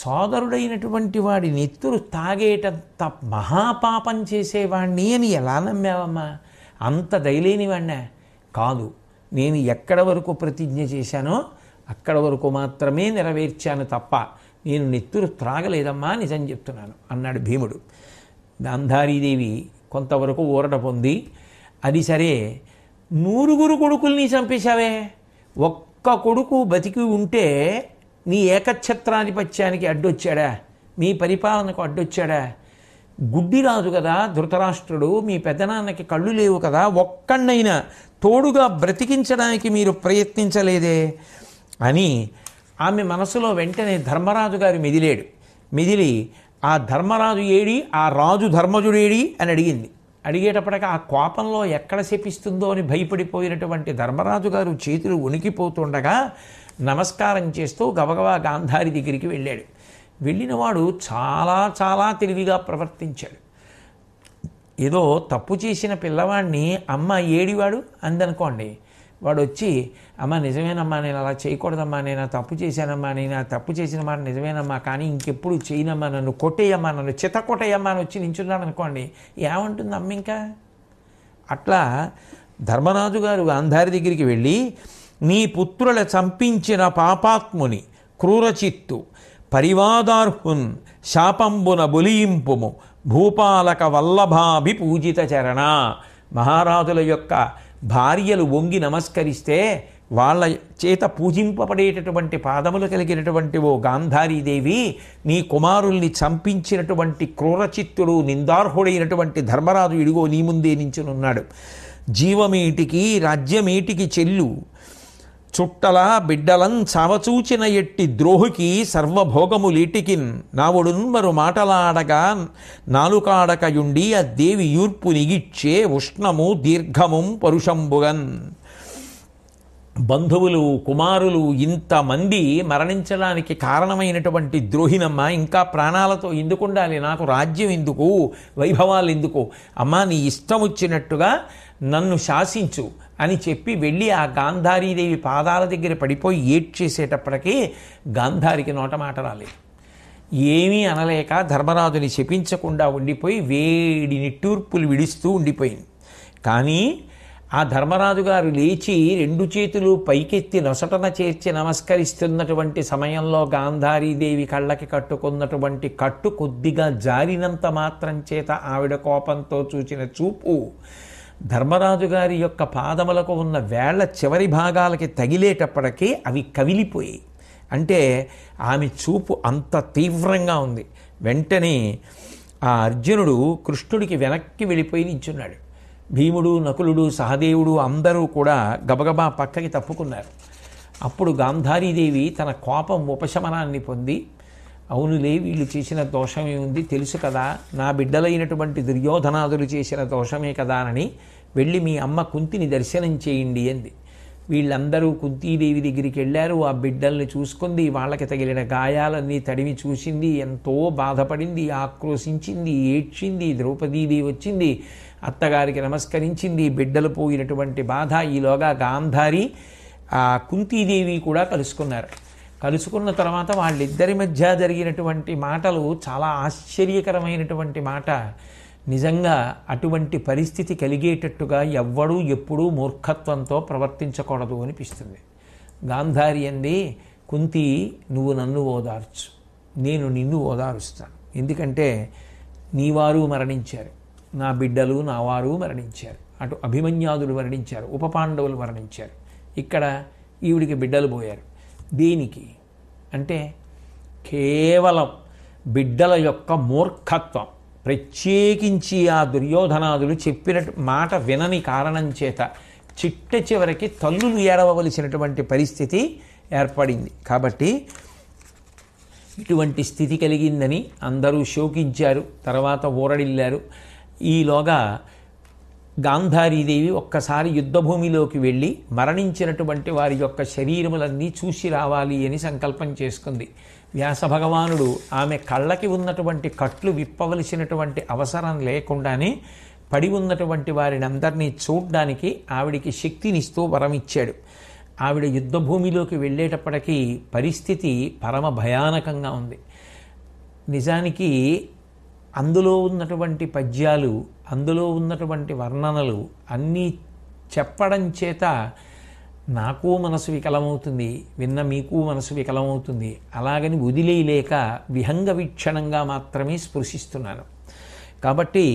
సోదరుడైనటువంటి వాడి నెత్తురు తాగేటంత మహాపాపం చేసేవాణ్ణి అని ఎలా నమ్మావమ్మా అంత దయలేనివాణ్ణా కాదు నేను ఎక్కడ వరకు ప్రతిజ్ఞ చేశానో అక్కడ వరకు మాత్రమే నెరవేర్చాను తప్ప నేను నెత్తురు త్రాగలేదమ్మా నిజం చెప్తున్నాను అన్నాడు భీముడు గాంధారీదేవి కొంతవరకు ఊరట పొంది అది సరే నూరుగురు కొడుకుల్ని చంపేశావే ఒక్క కొడుకు బతికి ఉంటే నీ ఏకఛత్రాధిపత్యానికి అడ్డొచ్చాడా మీ పరిపాలనకు అడ్డొచ్చాడా గుడ్డిరాజు కదా ధృతరాష్ట్రుడు మీ పెద్దనాన్నకి కళ్ళు లేవు కదా ఒక్కడైనా తోడుగా బ్రతికించడానికి మీరు ప్రయత్నించలేదే అని ఆమె మనసులో వెంటనే ధర్మరాజు గారు మెదిలేడు మెదిలి ఆ ధర్మరాజు ఏడి ఆ రాజు ధర్మజుడేడి అని అడిగింది అడిగేటప్పటికి ఆ కోపంలో ఎక్కడ శపిస్తుందో అని భయపడిపోయినటువంటి ధర్మరాజు గారు చేతులు ఉనికిపోతుండగా నమస్కారం చేస్తూ గబగబా గాంధారి దగ్గరికి వెళ్ళాడు వెళ్ళినవాడు చాలా చాలా తెలివిగా ప్రవర్తించాడు ఏదో తప్పు చేసిన పిల్లవాడిని అమ్మ ఏడివాడు అందనుకోండి వాడు వచ్చి అమ్మ నిజమేనమ్మా నేను అలా చేయకూడదమ్మా నేను తప్పు చేశానమ్మా నేను తప్పు చేసిన మాట నిజమేనమ్మా కానీ ఇంకెప్పుడు చేయనమ్మా నన్ను కొట్టేయమ్మా నన్ను చిత కొట్టేయమ్మా అని వచ్చి నించున్నాడు అనుకోండి ఏమంటుంది అమ్మ ఇంకా అట్లా ధర్మరాజు గారు అంధారి దగ్గరికి వెళ్ళి నీ పుత్రుల చంపించిన పాపాత్ముని క్రూరచిత్తు పరివాదార్హున్ శాపంబున బులియింపుము భూపాలక వల్లభాభి పూజిత చరణ మహారాజుల యొక్క భార్యలు వంగి నమస్కరిస్తే వాళ్ళ చేత పూజింపబడేటటువంటి పాదములు కలిగినటువంటి ఓ గాంధారీదేవి నీ కుమారుల్ని చంపించినటువంటి క్రూరచిత్తుడు నిందార్హుడైనటువంటి ధర్మరాజు ఇడిగో నీ ముందే నించునున్నాడు జీవమేటికి రాజ్యమేటికి చెల్లు చుట్టల బిడ్డలం చావచూచిన ఎట్టి ద్రోహికి సర్వభోగములీటికిన్ నావుడున్ మరు మాటలాడగా నాలుకాడకయుండి ఆ దేవి యూర్పు నిగిచ్చే ఉష్ణము దీర్ఘముం పరుషంబుగన్ బంధువులు కుమారులు ఇంతమంది మరణించడానికి కారణమైనటువంటి ద్రోహినమ్మ ఇంకా ప్రాణాలతో ఎందుకుండాలి నాకు రాజ్యం ఎందుకు వైభవాలు ఎందుకు అమ్మ నీ ఇష్టం వచ్చినట్టుగా నన్ను శాసించు అని చెప్పి వెళ్ళి ఆ గాంధారీదేవి పాదాల దగ్గర పడిపోయి ఏడ్చేసేటప్పటికీ గాంధారికి నోట మాట రాలేదు ఏమీ అనలేక ధర్మరాజుని శపించకుండా ఉండిపోయి వేడిని టూర్పులు విడుస్తూ ఉండిపోయింది కానీ ఆ ధర్మరాజు గారు లేచి రెండు చేతులు పైకెత్తి నొసటన చేర్చి నమస్కరిస్తున్నటువంటి సమయంలో గాంధారీదేవి కళ్ళకి కట్టుకున్నటువంటి కట్టు కొద్దిగా జారినంత మాత్రం చేత ఆవిడ కోపంతో చూచిన చూపు ధర్మరాజు గారి యొక్క పాదములకు ఉన్న వేళ్ల చివరి భాగాలకి తగిలేటప్పటికీ అవి కవిలిపోయాయి అంటే ఆమె చూపు అంత తీవ్రంగా ఉంది వెంటనే ఆ అర్జునుడు కృష్ణుడికి వెనక్కి వెళ్ళిపోయి నిల్చున్నాడు భీముడు నకులుడు సహదేవుడు అందరూ కూడా గబగబా పక్కకి తప్పుకున్నారు అప్పుడు గాంధారీదేవి తన కోపం ఉపశమనాన్ని పొంది అవునులే వీళ్ళు చేసిన దోషమే ఉంది తెలుసు కదా నా బిడ్డలైనటువంటి దుర్యోధనాదులు చేసిన దోషమే కదా అని వెళ్ళి మీ అమ్మ కుంతిని దర్శనం చేయండి అంది వీళ్ళందరూ కుంతీదేవి దగ్గరికి వెళ్ళారు ఆ బిడ్డల్ని చూసుకుంది వాళ్ళకి తగిలిన గాయాలన్నీ తడివి చూసింది ఎంతో బాధపడింది ఆక్రోశించింది ఏడ్చింది ద్రౌపదీదేవి వచ్చింది అత్తగారికి నమస్కరించింది బిడ్డలు పోయినటువంటి బాధ ఈలోగా గాంధారి కుంతీదేవి కూడా కలుసుకున్నారు కలుసుకున్న తర్వాత వాళ్ళిద్దరి మధ్య జరిగినటువంటి మాటలు చాలా ఆశ్చర్యకరమైనటువంటి మాట నిజంగా అటువంటి పరిస్థితి కలిగేటట్టుగా ఎవ్వడూ ఎప్పుడూ మూర్ఖత్వంతో ప్రవర్తించకూడదు అనిపిస్తుంది గాంధారి అంది కుంతి నువ్వు నన్ను ఓదార్చు నేను నిన్ను ఓదారుస్తాను ఎందుకంటే నీ వారు మరణించారు నా బిడ్డలు నా వారు మరణించారు అటు అభిమన్యాదులు మరణించారు ఉప పాండవులు మరణించారు ఇక్కడ ఈవిడికి బిడ్డలు పోయారు దీనికి అంటే కేవలం బిడ్డల యొక్క మూర్ఖత్వం ప్రత్యేకించి ఆ దుర్యోధనాదులు చెప్పిన మాట వినని కారణం చేత చిట్ట చివరికి తల్లులు ఏడవలసినటువంటి పరిస్థితి ఏర్పడింది కాబట్టి ఇటువంటి స్థితి కలిగిందని అందరూ శోకించారు తర్వాత ఊరడిల్లారు ఈలోగా గాంధారీదేవి ఒక్కసారి యుద్ధభూమిలోకి వెళ్ళి మరణించినటువంటి వారి యొక్క శరీరములన్నీ చూసి రావాలి అని సంకల్పం చేసుకుంది వ్యాస భగవానుడు ఆమె కళ్ళకి ఉన్నటువంటి కట్లు విప్పవలసినటువంటి అవసరం లేకుండానే పడి ఉన్నటువంటి వారిని అందరినీ చూడ్డానికి ఆవిడికి శక్తినిస్తూ వరమిచ్చాడు ఆవిడ యుద్ధభూమిలోకి వెళ్ళేటప్పటికీ పరిస్థితి పరమ భయానకంగా ఉంది నిజానికి అందులో ఉన్నటువంటి పద్యాలు అందులో ఉన్నటువంటి వర్ణనలు అన్నీ చెప్పడం చేత నాకు మనసు వికలమవుతుంది విన్న మీకు మనసు వికలమవుతుంది అలాగని వదిలేయలేక విహంగ వీక్షణంగా మాత్రమే స్పృశిస్తున్నాను కాబట్టి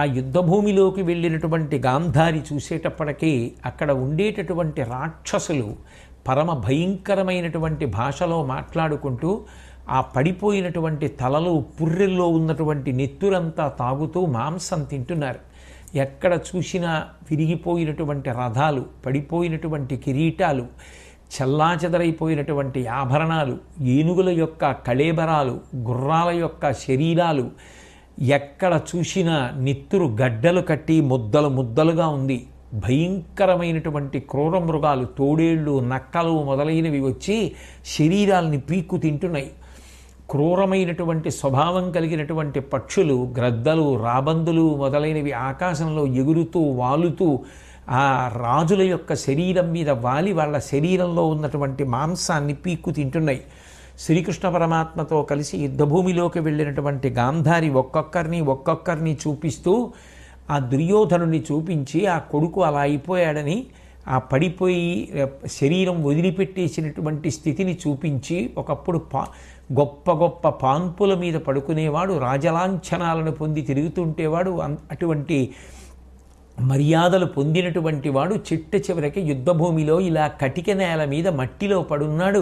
ఆ యుద్ధభూమిలోకి వెళ్ళినటువంటి గాంధారి చూసేటప్పటికీ అక్కడ ఉండేటటువంటి రాక్షసులు పరమ భయంకరమైనటువంటి భాషలో మాట్లాడుకుంటూ ఆ పడిపోయినటువంటి తలలో పుర్రెల్లో ఉన్నటువంటి నెత్తురంతా తాగుతూ మాంసం తింటున్నారు ఎక్కడ చూసినా విరిగిపోయినటువంటి రథాలు పడిపోయినటువంటి కిరీటాలు చల్లాచెదరైపోయినటువంటి ఆభరణాలు ఏనుగుల యొక్క కళేబరాలు గుర్రాల యొక్క శరీరాలు ఎక్కడ చూసినా నెత్తురు గడ్డలు కట్టి ముద్దలు ముద్దలుగా ఉంది భయంకరమైనటువంటి క్రూర మృగాలు తోడేళ్ళు నక్కలు మొదలైనవి వచ్చి శరీరాల్ని పీక్కు తింటున్నాయి క్రూరమైనటువంటి స్వభావం కలిగినటువంటి పక్షులు గ్రద్దలు రాబందులు మొదలైనవి ఆకాశంలో ఎగురుతూ వాలుతూ ఆ రాజుల యొక్క శరీరం మీద వాలి వాళ్ళ శరీరంలో ఉన్నటువంటి మాంసాన్ని పీక్కు తింటున్నాయి శ్రీకృష్ణ పరమాత్మతో కలిసి యుద్ధభూమిలోకి వెళ్ళినటువంటి గాంధారి ఒక్కొక్కరిని ఒక్కొక్కరిని చూపిస్తూ ఆ దుర్యోధను చూపించి ఆ కొడుకు అలా అయిపోయాడని ఆ పడిపోయి శరీరం వదిలిపెట్టేసినటువంటి స్థితిని చూపించి ఒకప్పుడు పా గొప్ప గొప్ప పాన్పుల మీద పడుకునేవాడు రాజలాంఛనాలను పొంది తిరుగుతుంటేవాడు అటువంటి మర్యాదలు పొందినటువంటి వాడు చిట్ట చివరికి యుద్ధభూమిలో ఇలా కటిక నేల మీద మట్టిలో పడున్నాడు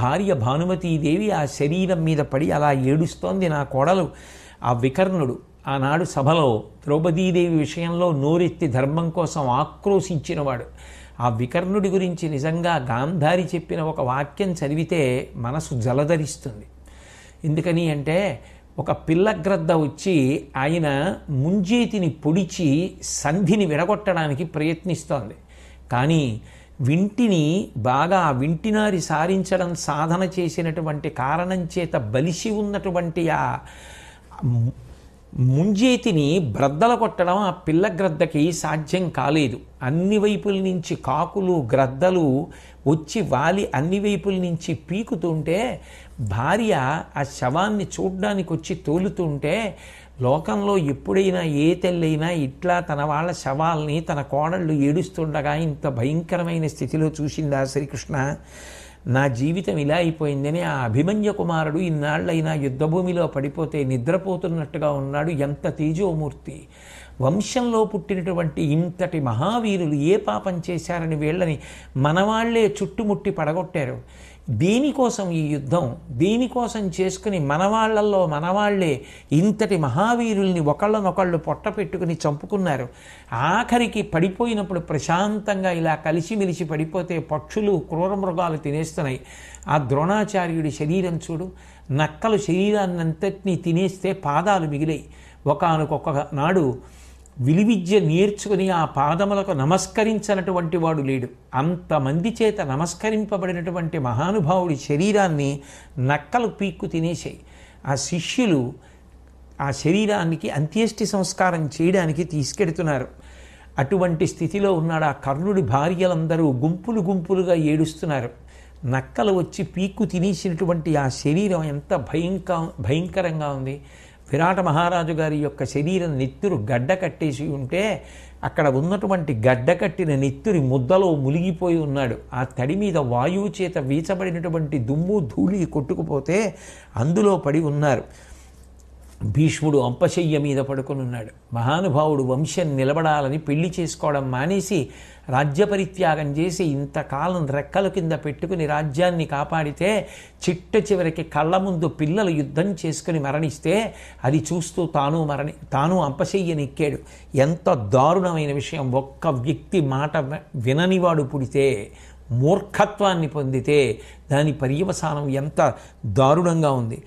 భార్య భానుమతీదేవి ఆ శరీరం మీద పడి అలా ఏడుస్తోంది నా కోడలు ఆ వికర్ణుడు ఆనాడు సభలో ద్రౌపదీదేవి విషయంలో నోరెత్తి ధర్మం కోసం ఆక్రోశించినవాడు ఆ వికర్ణుడి గురించి నిజంగా గాంధారి చెప్పిన ఒక వాక్యం చదివితే మనసు జలధరిస్తుంది ఎందుకని అంటే ఒక పిల్లగ్రద్ద వచ్చి ఆయన ముంజేతిని పొడిచి సంధిని విడగొట్టడానికి ప్రయత్నిస్తోంది కానీ వింటిని బాగా వింటినారి సారించడం సాధన చేసినటువంటి కారణం చేత బలిసి ఉన్నటువంటి ఆ ముంజేతిని బ్రద్దల కొట్టడం ఆ పిల్ల గ్రద్దకి సాధ్యం కాలేదు అన్ని వైపుల నుంచి కాకులు గ్రద్దలు వచ్చి వాలి అన్ని వైపుల నుంచి పీకుతుంటే భార్య ఆ శవాన్ని చూడ్డానికి వచ్చి తోలుతుంటే లోకంలో ఎప్పుడైనా ఏ తెల్లైనా ఇట్లా తన వాళ్ళ శవాల్ని తన కోడళ్ళు ఏడుస్తుండగా ఇంత భయంకరమైన స్థితిలో చూసిందా శ్రీకృష్ణ నా జీవితం ఇలా అయిపోయిందని ఆ అభిమన్య కుమారుడు ఇన్నాళ్ళైనా యుద్ధభూమిలో పడిపోతే నిద్రపోతున్నట్టుగా ఉన్నాడు ఎంత తేజోమూర్తి వంశంలో పుట్టినటువంటి ఇంతటి మహావీరులు ఏ పాపం చేశారని వీళ్ళని మనవాళ్లే చుట్టుముట్టి పడగొట్టారు దేనికోసం ఈ యుద్ధం దేనికోసం చేసుకుని మనవాళ్లల్లో మనవాళ్లే ఇంతటి మహావీరుల్ని ఒకళ్ళనొకళ్ళు పొట్ట పెట్టుకుని చంపుకున్నారు ఆఖరికి పడిపోయినప్పుడు ప్రశాంతంగా ఇలా కలిసిమెలిసి పడిపోతే పక్షులు క్రూర మృగాలు తినేస్తున్నాయి ఆ ద్రోణాచార్యుడి శరీరం చూడు నక్కలు శరీరాన్ని అంతటినీ తినేస్తే పాదాలు మిగిలాయి ఒకనకొక నాడు విలువిద్య నేర్చుకుని ఆ పాదములకు నమస్కరించినటువంటి వాడు లేడు అంతమంది చేత నమస్కరింపబడినటువంటి మహానుభావుడి శరీరాన్ని నక్కలు పీక్కు తినేసాయి ఆ శిష్యులు ఆ శరీరానికి అంత్యేష్టి సంస్కారం చేయడానికి తీసుకెడుతున్నారు అటువంటి స్థితిలో ఉన్నాడు ఆ కర్ణుడి భార్యలందరూ గుంపులు గుంపులుగా ఏడుస్తున్నారు నక్కలు వచ్చి పీక్కు తినేసినటువంటి ఆ శరీరం ఎంత భయంకర భయంకరంగా ఉంది విరాట మహారాజు గారి యొక్క శరీరం నెత్తురు గడ్డ కట్టేసి ఉంటే అక్కడ ఉన్నటువంటి గడ్డ కట్టిన నెత్తురి ముద్దలో మునిగిపోయి ఉన్నాడు ఆ తడి మీద వాయువు చేత వీచబడినటువంటి దుమ్ము ధూళి కొట్టుకుపోతే అందులో పడి ఉన్నారు భీష్ముడు అంపశయ్య మీద పడుకునున్నాడు మహానుభావుడు వంశం నిలబడాలని పెళ్లి చేసుకోవడం మానేసి రాజ్యపరిత్యాగం చేసి ఇంతకాలం రెక్కల కింద పెట్టుకుని రాజ్యాన్ని కాపాడితే చిట్ట చివరికి కళ్ళ ముందు పిల్లలు యుద్ధం చేసుకుని మరణిస్తే అది చూస్తూ తాను మరణి తాను అంపశయ్యనిక్కాడు ఎంత దారుణమైన విషయం ఒక్క వ్యక్తి మాట విననివాడు పుడితే మూర్ఖత్వాన్ని పొందితే దాని పర్యవసానం ఎంత దారుణంగా ఉంది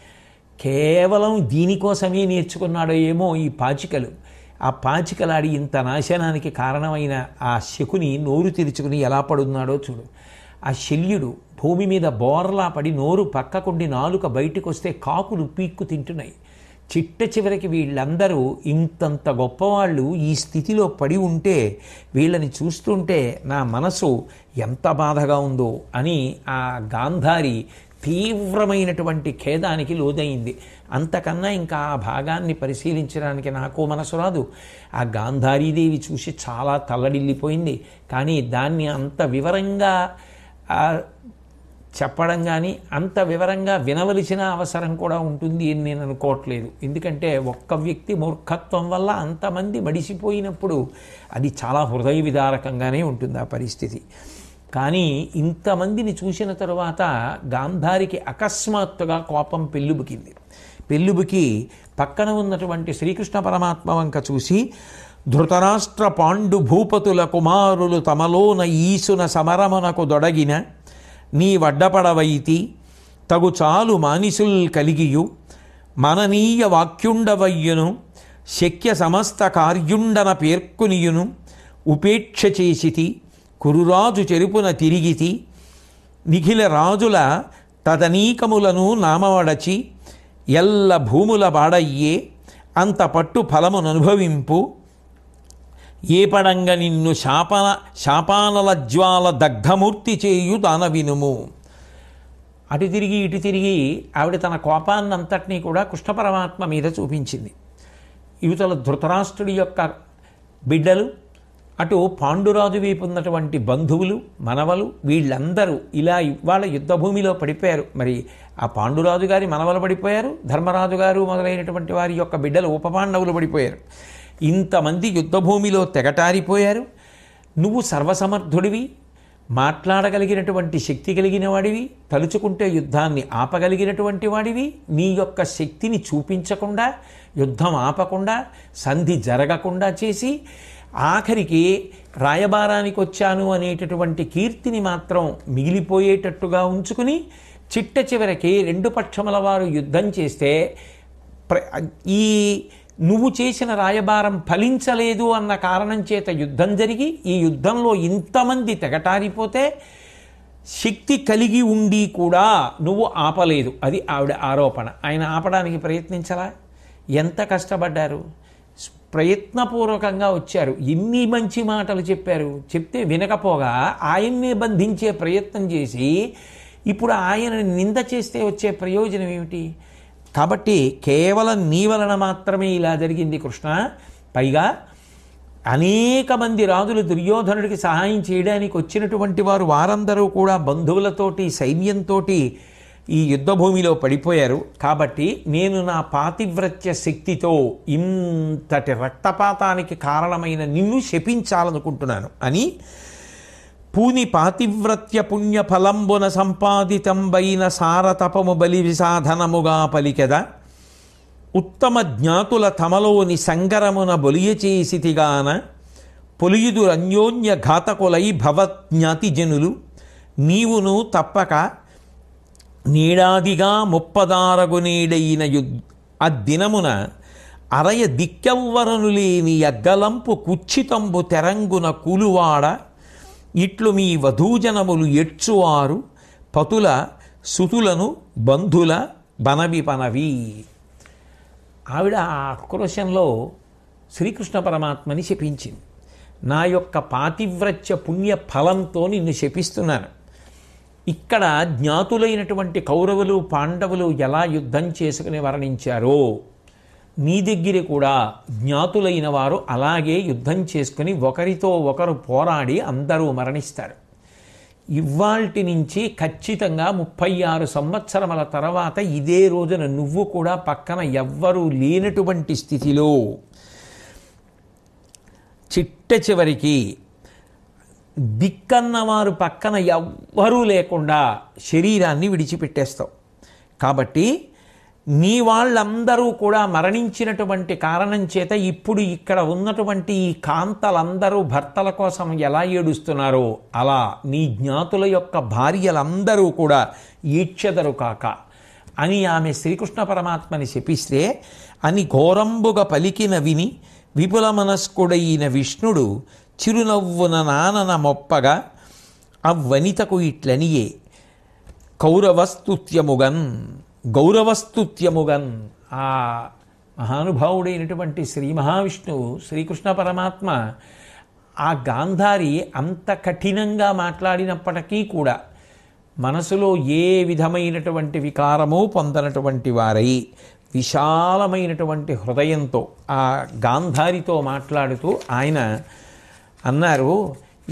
కేవలం దీనికోసమే నేర్చుకున్నాడో ఏమో ఈ పాచికలు ఆ పాచికలాడి ఇంత నాశనానికి కారణమైన ఆ శకుని నోరు తెరుచుకుని ఎలా పడున్నాడో చూడు ఆ శల్యుడు భూమి మీద బోర్లా పడి నోరు పక్కకుండి నాలుక బయటకు వస్తే కాకులు పీక్కు తింటున్నాయి చిట్ట చివరికి వీళ్ళందరూ ఇంతంత గొప్పవాళ్ళు ఈ స్థితిలో పడి ఉంటే వీళ్ళని చూస్తుంటే నా మనసు ఎంత బాధగా ఉందో అని ఆ గాంధారి తీవ్రమైనటువంటి ఖేదానికి లోదైంది అంతకన్నా ఇంకా ఆ భాగాన్ని పరిశీలించడానికి నాకు మనసు రాదు ఆ గాంధారీదేవి చూసి చాలా తల్లడిల్లిపోయింది కానీ దాన్ని అంత వివరంగా చెప్పడం కానీ అంత వివరంగా వినవలసిన అవసరం కూడా ఉంటుంది అని నేను అనుకోవట్లేదు ఎందుకంటే ఒక్క వ్యక్తి మూర్ఖత్వం వల్ల అంతమంది మడిసిపోయినప్పుడు అది చాలా హృదయ విదారకంగానే ఉంటుంది ఆ పరిస్థితి కానీ ఇంతమందిని చూసిన తరువాత గాంధారికి అకస్మాత్తుగా కోపం పెళ్ళుబుకింది పెళ్ళుబుకి పక్కన ఉన్నటువంటి శ్రీకృష్ణ పరమాత్మ వంక చూసి ధృతరాష్ట్ర పాండు భూపతుల కుమారులు తమలోన ఈసున సమరమునకు దొడగిన నీ వడ్డపడవైతి తగు చాలు మానిసుల్ కలిగియు మననీయ వాక్యుండవయ్యును శక్య సమస్త కార్యుండన పేర్కొనియును ఉపేక్ష చేసితి కురురాజు చెరుపున తిరిగితి నిఖిల రాజుల తదనీకములను నామవడచి ఎల్ల భూముల బాడయ్యే అంత పట్టు ఫలముననుభవింపు ఏపడంగ నిన్ను శాపన శాపానల జ్వాల దగ్ధమూర్తి చేయు దాన వినుము అటు తిరిగి ఇటు తిరిగి ఆవిడ తన కోపాన్నంతటినీ కూడా కృష్ణ పరమాత్మ మీద చూపించింది యువతల ధృతరాష్ట్రుడి యొక్క బిడ్డలు అటు పాండురాజు ఉన్నటువంటి బంధువులు మనవలు వీళ్ళందరూ ఇలా ఇవాళ యుద్ధభూమిలో పడిపోయారు మరి ఆ పాండురాజు గారి మనవలు పడిపోయారు ధర్మరాజు గారు మొదలైనటువంటి వారి యొక్క బిడ్డలు ఉపపాండవులు పడిపోయారు ఇంతమంది యుద్ధభూమిలో తెగటారిపోయారు నువ్వు సర్వసమర్థుడివి మాట్లాడగలిగినటువంటి శక్తి కలిగిన వాడివి తలుచుకుంటే యుద్ధాన్ని ఆపగలిగినటువంటి వాడివి నీ యొక్క శక్తిని చూపించకుండా యుద్ధం ఆపకుండా సంధి జరగకుండా చేసి ఆఖరికి రాయబారానికి వచ్చాను అనేటటువంటి కీర్తిని మాత్రం మిగిలిపోయేటట్టుగా ఉంచుకుని చిట్ట చివరికి రెండు పక్షముల వారు యుద్ధం చేస్తే ఈ నువ్వు చేసిన రాయబారం ఫలించలేదు అన్న కారణం చేత యుద్ధం జరిగి ఈ యుద్ధంలో ఇంతమంది తెగటారిపోతే శక్తి కలిగి ఉండి కూడా నువ్వు ఆపలేదు అది ఆవిడ ఆరోపణ ఆయన ఆపడానికి ప్రయత్నించలా ఎంత కష్టపడ్డారు ప్రయత్నపూర్వకంగా వచ్చారు ఎన్ని మంచి మాటలు చెప్పారు చెప్తే వినకపోగా ఆయన్ని బంధించే ప్రయత్నం చేసి ఇప్పుడు ఆయనని నింద చేస్తే వచ్చే ప్రయోజనం ఏమిటి కాబట్టి కేవలం నీ వలన మాత్రమే ఇలా జరిగింది కృష్ణ పైగా అనేక మంది రాజులు దుర్యోధనుడికి సహాయం చేయడానికి వచ్చినటువంటి వారు వారందరూ కూడా బంధువులతోటి సైన్యంతో ఈ యుద్ధభూమిలో పడిపోయారు కాబట్టి నేను నా పాతివ్రత్య శక్తితో ఇంతటి రక్తపాతానికి కారణమైన నిన్ను శపించాలనుకుంటున్నాను అని పూని పాతివ్రత్య పుణ్య ఫలంబున సంపాదితంబైన సారతపము బలి విసాధనముగా పలికెద ఉత్తమ జ్ఞాతుల తమలోని సంగరమున బొలియచేసితిగాన పొలియుదురన్యోన్య ఘాతకులై భవజ్ఞాతి జనులు నీవును తప్పక నీడాదిగా ముప్పదారగు నీడైన యు ఆ దినమున అరయ దిక్కెవ్వరను లేని అగ్గలంపు కుచ్చితంబు తెరంగున కూలువాడ ఇట్లు మీ వధూజనములు ఎడ్చువారు పతుల సుతులను బంధుల బనవి పనవి ఆవిడ ఆ ఆక్రోశంలో శ్రీకృష్ణ పరమాత్మని శపించింది నా యొక్క పాతివ్రత్య పుణ్య ఫలంతో నిన్ను శపిస్తున్నాను ఇక్కడ జ్ఞాతులైనటువంటి కౌరవులు పాండవులు ఎలా యుద్ధం చేసుకుని వర్ణించారో మీ దగ్గర కూడా జ్ఞాతులైన వారు అలాగే యుద్ధం చేసుకుని ఒకరితో ఒకరు పోరాడి అందరూ మరణిస్తారు ఇవాల్టి నుంచి ఖచ్చితంగా ముప్పై ఆరు సంవత్సరముల తర్వాత ఇదే రోజున నువ్వు కూడా పక్కన ఎవ్వరూ లేనటువంటి స్థితిలో చిట్ట చివరికి దిక్కన్నవారు పక్కన ఎవ్వరూ లేకుండా శరీరాన్ని విడిచిపెట్టేస్తావు కాబట్టి నీ వాళ్ళందరూ కూడా మరణించినటువంటి కారణం చేత ఇప్పుడు ఇక్కడ ఉన్నటువంటి ఈ కాంతలందరూ భర్తల కోసం ఎలా ఏడుస్తున్నారో అలా నీ జ్ఞాతుల యొక్క భార్యలందరూ కూడా ఈడ్చెదరు కాక అని ఆమె శ్రీకృష్ణ పరమాత్మని శపిస్తే అని ఘోరంబుగా పలికిన విని విపుల మనస్కుడైన విష్ణుడు చిరునవ్వున నానన మొప్పగా అవ్వనితకు ఇట్లనియే కౌరవస్తుత్యముగన్ గౌరవస్తుత్యముగన్ ఆ మహానుభావుడైనటువంటి శ్రీ మహావిష్ణువు శ్రీకృష్ణ పరమాత్మ ఆ గాంధారి అంత కఠినంగా మాట్లాడినప్పటికీ కూడా మనసులో ఏ విధమైనటువంటి వికారము పొందనటువంటి వారై విశాలమైనటువంటి హృదయంతో ఆ గాంధారితో మాట్లాడుతూ ఆయన అన్నారు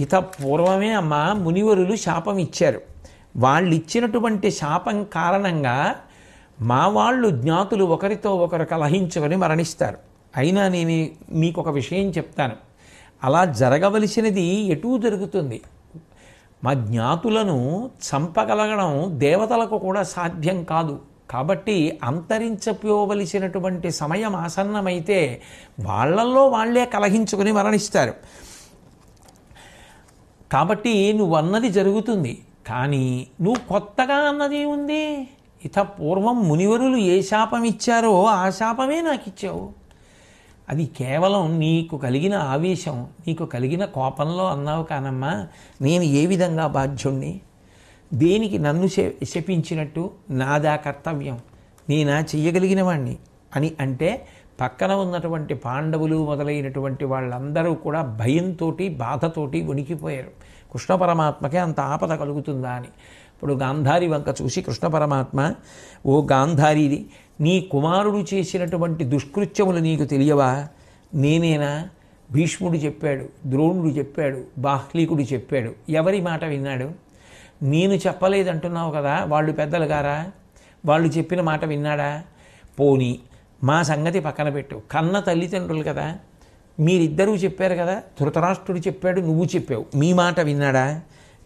ఇత పూర్వమే అమ్మ మునివరులు శాపం ఇచ్చారు వాళ్ళు ఇచ్చినటువంటి శాపం కారణంగా మా వాళ్ళు జ్ఞాతులు ఒకరితో ఒకరు కలహించుకొని మరణిస్తారు అయినా నేను మీకు ఒక విషయం చెప్తాను అలా జరగవలసినది ఎటూ జరుగుతుంది మా జ్ఞాతులను చంపగలగడం దేవతలకు కూడా సాధ్యం కాదు కాబట్టి అంతరించపోవలసినటువంటి సమయం ఆసన్నమైతే వాళ్ళల్లో వాళ్లే కలహించుకొని మరణిస్తారు కాబట్టి నువ్వు అన్నది జరుగుతుంది కానీ నువ్వు కొత్తగా అన్నది ఉంది ఇత పూర్వం మునివరులు ఏ శాపం ఇచ్చారో ఆ శాపమే నాకు ఇచ్చావు అది కేవలం నీకు కలిగిన ఆవేశం నీకు కలిగిన కోపంలో అన్నావు కానమ్మా నేను ఏ విధంగా బాధ్యుణ్ణి దేనికి నన్ను శపించినట్టు నాదా కర్తవ్యం నేనా చెయ్యగలిగిన వాణ్ణి అని అంటే పక్కన ఉన్నటువంటి పాండవులు మొదలైనటువంటి వాళ్ళందరూ కూడా భయంతో బాధతోటి వణికిపోయారు కృష్ణ పరమాత్మకే అంత ఆపద కలుగుతుందా అని ఇప్పుడు గాంధారి వంక చూసి కృష్ణ పరమాత్మ ఓ గాంధారిది నీ కుమారుడు చేసినటువంటి దుష్కృత్యములు నీకు తెలియవా నేనేనా భీష్ముడు చెప్పాడు ద్రోణుడు చెప్పాడు బాహ్లీకుడు చెప్పాడు ఎవరి మాట విన్నాడు నేను చెప్పలేదంటున్నావు కదా వాళ్ళు పెద్దలు గారా వాళ్ళు చెప్పిన మాట విన్నాడా పోనీ మా సంగతి పక్కన పెట్టు కన్న తల్లిదండ్రులు కదా మీరిద్దరూ చెప్పారు కదా ధృతరాష్ట్రుడు చెప్పాడు నువ్వు చెప్పావు మీ మాట విన్నాడా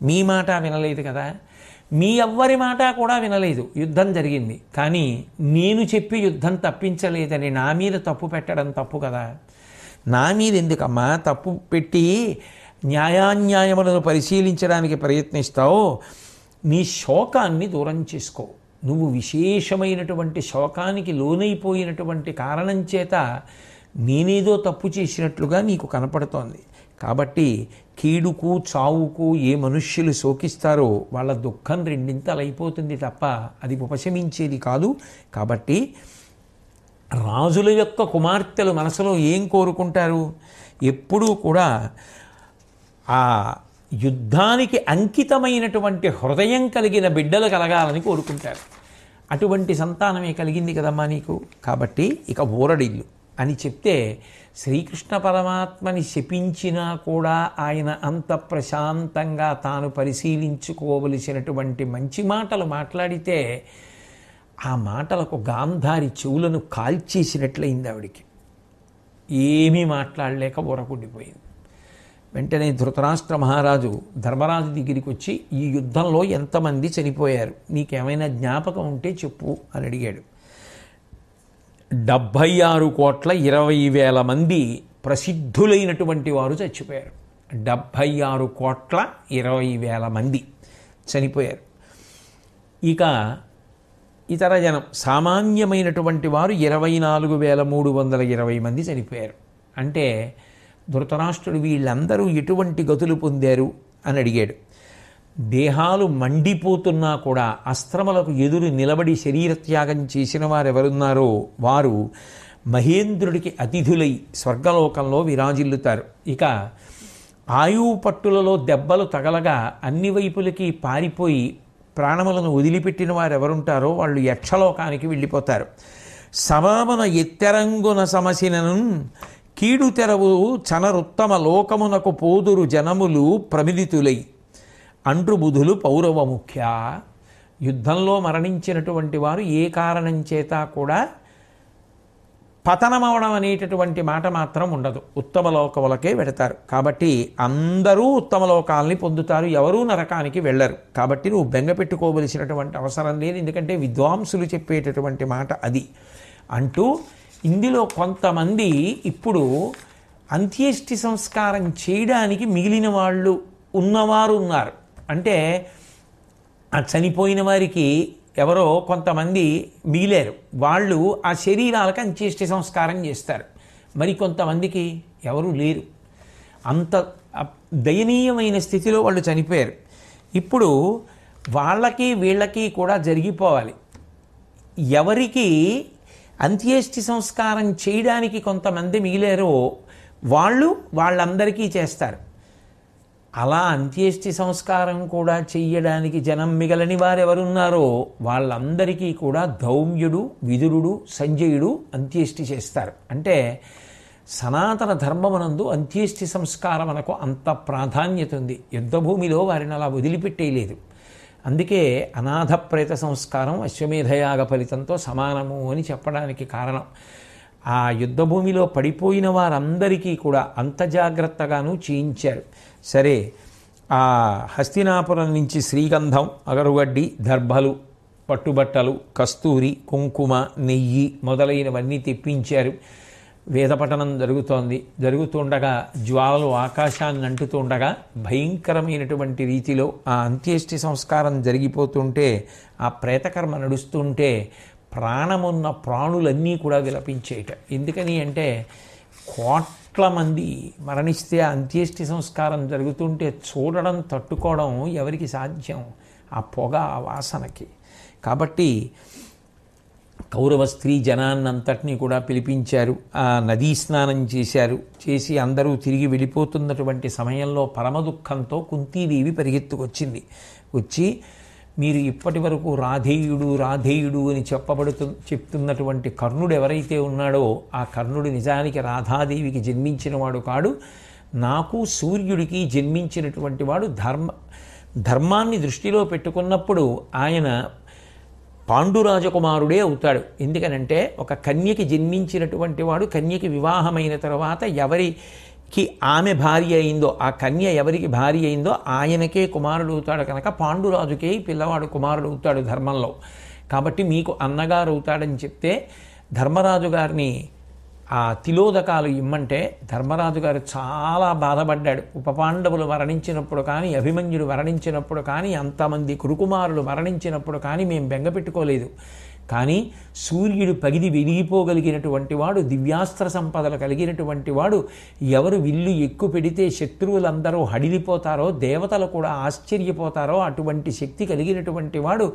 మీ మాట వినలేదు కదా మీ ఎవ్వరి మాట కూడా వినలేదు యుద్ధం జరిగింది కానీ నేను చెప్పి యుద్ధం తప్పించలేదని నా మీద తప్పు పెట్టడం తప్పు కదా నా మీద ఎందుకమ్మా తప్పు పెట్టి న్యాయాన్యాయములను పరిశీలించడానికి ప్రయత్నిస్తావు నీ శోకాన్ని దూరం చేసుకో నువ్వు విశేషమైనటువంటి శోకానికి లోనైపోయినటువంటి కారణం చేత నేనేదో తప్పు చేసినట్లుగా నీకు కనపడుతోంది కాబట్టి కీడుకు చావుకు ఏ మనుష్యులు శోకిస్తారో వాళ్ళ దుఃఖం అయిపోతుంది తప్ప అది ఉపశమించేది కాదు కాబట్టి రాజుల యొక్క కుమార్తెలు మనసులో ఏం కోరుకుంటారు ఎప్పుడూ కూడా ఆ యుద్ధానికి అంకితమైనటువంటి హృదయం కలిగిన బిడ్డలు కలగాలని కోరుకుంటారు అటువంటి సంతానమే కలిగింది కదమ్మా నీకు కాబట్టి ఇక ఊరడిల్లు అని చెప్తే శ్రీకృష్ణ పరమాత్మని శపించినా కూడా ఆయన అంత ప్రశాంతంగా తాను పరిశీలించుకోవలసినటువంటి మంచి మాటలు మాట్లాడితే ఆ మాటలకు గాంధారి చెవులను కాల్చేసినట్లయింది ఆవిడికి ఏమీ మాట్లాడలేక ఊరకుండిపోయింది వెంటనే ధృతరాష్ట్ర మహారాజు ధర్మరాజు దగ్గరికి వచ్చి ఈ యుద్ధంలో ఎంతమంది చనిపోయారు నీకేమైనా జ్ఞాపకం ఉంటే చెప్పు అని అడిగాడు డెబ్భై ఆరు కోట్ల ఇరవై వేల మంది ప్రసిద్ధులైనటువంటి వారు చచ్చిపోయారు డెబ్భై ఆరు కోట్ల ఇరవై వేల మంది చనిపోయారు ఇక ఇతర జనం సామాన్యమైనటువంటి వారు ఇరవై నాలుగు వేల మూడు వందల ఇరవై మంది చనిపోయారు అంటే ధృతరాష్ట్రుడు వీళ్ళందరూ ఎటువంటి గతులు పొందారు అని అడిగాడు దేహాలు మండిపోతున్నా కూడా అస్త్రములకు ఎదురు నిలబడి శరీరత్యాగం చేసిన వారెవరున్నారో వారు మహేంద్రుడికి అతిథులై స్వర్గలోకంలో విరాజిల్లుతారు ఇక ఆయువు పట్టులలో దెబ్బలు తగలగా అన్ని వైపులకి పారిపోయి ప్రాణములను వదిలిపెట్టిన వారెవరుంటారో వాళ్ళు యక్షలోకానికి వెళ్ళిపోతారు సమామన ఎత్తరంగున సమసినను కీడు తెరవు చనరుత్తమ లోకమునకు పోదురు జనములు ప్రమిదితులై అండ్రుబుధులు ముఖ్య యుద్ధంలో మరణించినటువంటి వారు ఏ కారణం చేత కూడా పతనమవడం అనేటటువంటి మాట మాత్రం ఉండదు ఉత్తమ లోకములకే వెడతారు కాబట్టి అందరూ ఉత్తమ లోకాలని పొందుతారు ఎవరూ నరకానికి వెళ్ళరు కాబట్టి నువ్వు బెంగ పెట్టుకోవలసినటువంటి అవసరం లేదు ఎందుకంటే విద్వాంసులు చెప్పేటటువంటి మాట అది అంటూ ఇందులో కొంతమంది ఇప్పుడు అంత్యేష్టి సంస్కారం చేయడానికి మిగిలిన వాళ్ళు ఉన్నవారు ఉన్నారు అంటే ఆ చనిపోయిన వారికి ఎవరో కొంతమంది మిగిలేరు వాళ్ళు ఆ శరీరాలకు అంత్యేష్టి సంస్కారం చేస్తారు మరి కొంతమందికి ఎవరు లేరు అంత దయనీయమైన స్థితిలో వాళ్ళు చనిపోయారు ఇప్పుడు వాళ్ళకి వీళ్ళకి కూడా జరిగిపోవాలి ఎవరికి అంత్యేష్టి సంస్కారం చేయడానికి కొంతమంది మిగిలేరో వాళ్ళు వాళ్ళందరికీ చేస్తారు అలా అంత్యేష్టి సంస్కారం కూడా చెయ్యడానికి జనం మిగలని వారు ఎవరున్నారో వాళ్ళందరికీ కూడా ధౌమ్యుడు విదురుడు సంజయుడు అంత్యేష్టి చేస్తారు అంటే సనాతన ధర్మమునందు అంత్యేష్టి సంస్కారం మనకు అంత ప్రాధాన్యత ఉంది యుద్ధభూమిలో వారిని అలా వదిలిపెట్టేయలేదు అందుకే అనాథ ప్రేత సంస్కారం అశ్వమేధయాగ ఫలితంతో సమానము అని చెప్పడానికి కారణం ఆ యుద్ధభూమిలో పడిపోయిన వారందరికీ కూడా అంత జాగ్రత్తగాను చేయించారు సరే ఆ హస్తినాపురం నుంచి శ్రీగంధం అగరుగడ్డి దర్భలు పట్టుబట్టలు కస్తూరి కుంకుమ నెయ్యి మొదలైనవన్నీ తెప్పించారు వేదపఠనం జరుగుతోంది జరుగుతుండగా జ్వాలలు ఆకాశాన్ని అంటుతూ ఉండగా భయంకరమైనటువంటి రీతిలో ఆ అంత్యేష్టి సంస్కారం జరిగిపోతుంటే ఆ ప్రేతకర్మ నడుస్తుంటే ప్రాణమున్న ప్రాణులన్నీ కూడా విలపించేట ఎందుకని అంటే కోట్ల మంది మరణిస్తే అంత్యేష్టి సంస్కారం జరుగుతుంటే చూడడం తట్టుకోవడం ఎవరికి సాధ్యం ఆ పొగ ఆ వాసనకి కాబట్టి కౌరవ స్త్రీ జనాన్నంతటినీ కూడా పిలిపించారు ఆ నదీ స్నానం చేశారు చేసి అందరూ తిరిగి వెళ్ళిపోతున్నటువంటి సమయంలో పరమ దుఃఖంతో కుంతీదేవి పరిగెత్తుకొచ్చింది వచ్చి మీరు ఇప్పటి వరకు రాధేయుడు రాధేయుడు అని చెప్పబడుతు చెప్తున్నటువంటి కర్ణుడు ఎవరైతే ఉన్నాడో ఆ కర్ణుడు నిజానికి రాధాదేవికి జన్మించినవాడు కాడు నాకు సూర్యుడికి జన్మించినటువంటి వాడు ధర్మ ధర్మాన్ని దృష్టిలో పెట్టుకున్నప్పుడు ఆయన పాండురాజకుమారుడే అవుతాడు ఎందుకనంటే ఒక కన్యకి జన్మించినటువంటి వాడు కన్యకి వివాహమైన తర్వాత ఎవరికి ఆమె భార్య అయిందో ఆ కన్య ఎవరికి భార్య అయిందో ఆయనకే కుమారుడు అవుతాడు కనుక పాండురాజుకే పిల్లవాడు కుమారుడు అవుతాడు ధర్మంలో కాబట్టి మీకు అన్నగారు అవుతాడని చెప్తే ధర్మరాజు గారిని ఆ తిలోదకాలు ఇమ్మంటే ధర్మరాజు గారు చాలా బాధపడ్డాడు ఉపపాండవులు మరణించినప్పుడు కానీ అభిమన్యుడు మరణించినప్పుడు కానీ అంతమంది కురుకుమారులు మరణించినప్పుడు కానీ మేము బెంగపెట్టుకోలేదు కానీ సూర్యుడు పగిది వెలిగిపోగలిగినటువంటి వాడు దివ్యాస్త్ర సంపదలు కలిగినటువంటి వాడు ఎవరు విల్లు ఎక్కువ పెడితే శత్రువులందరూ హడిలిపోతారో దేవతలు కూడా ఆశ్చర్యపోతారో అటువంటి శక్తి కలిగినటువంటి వాడు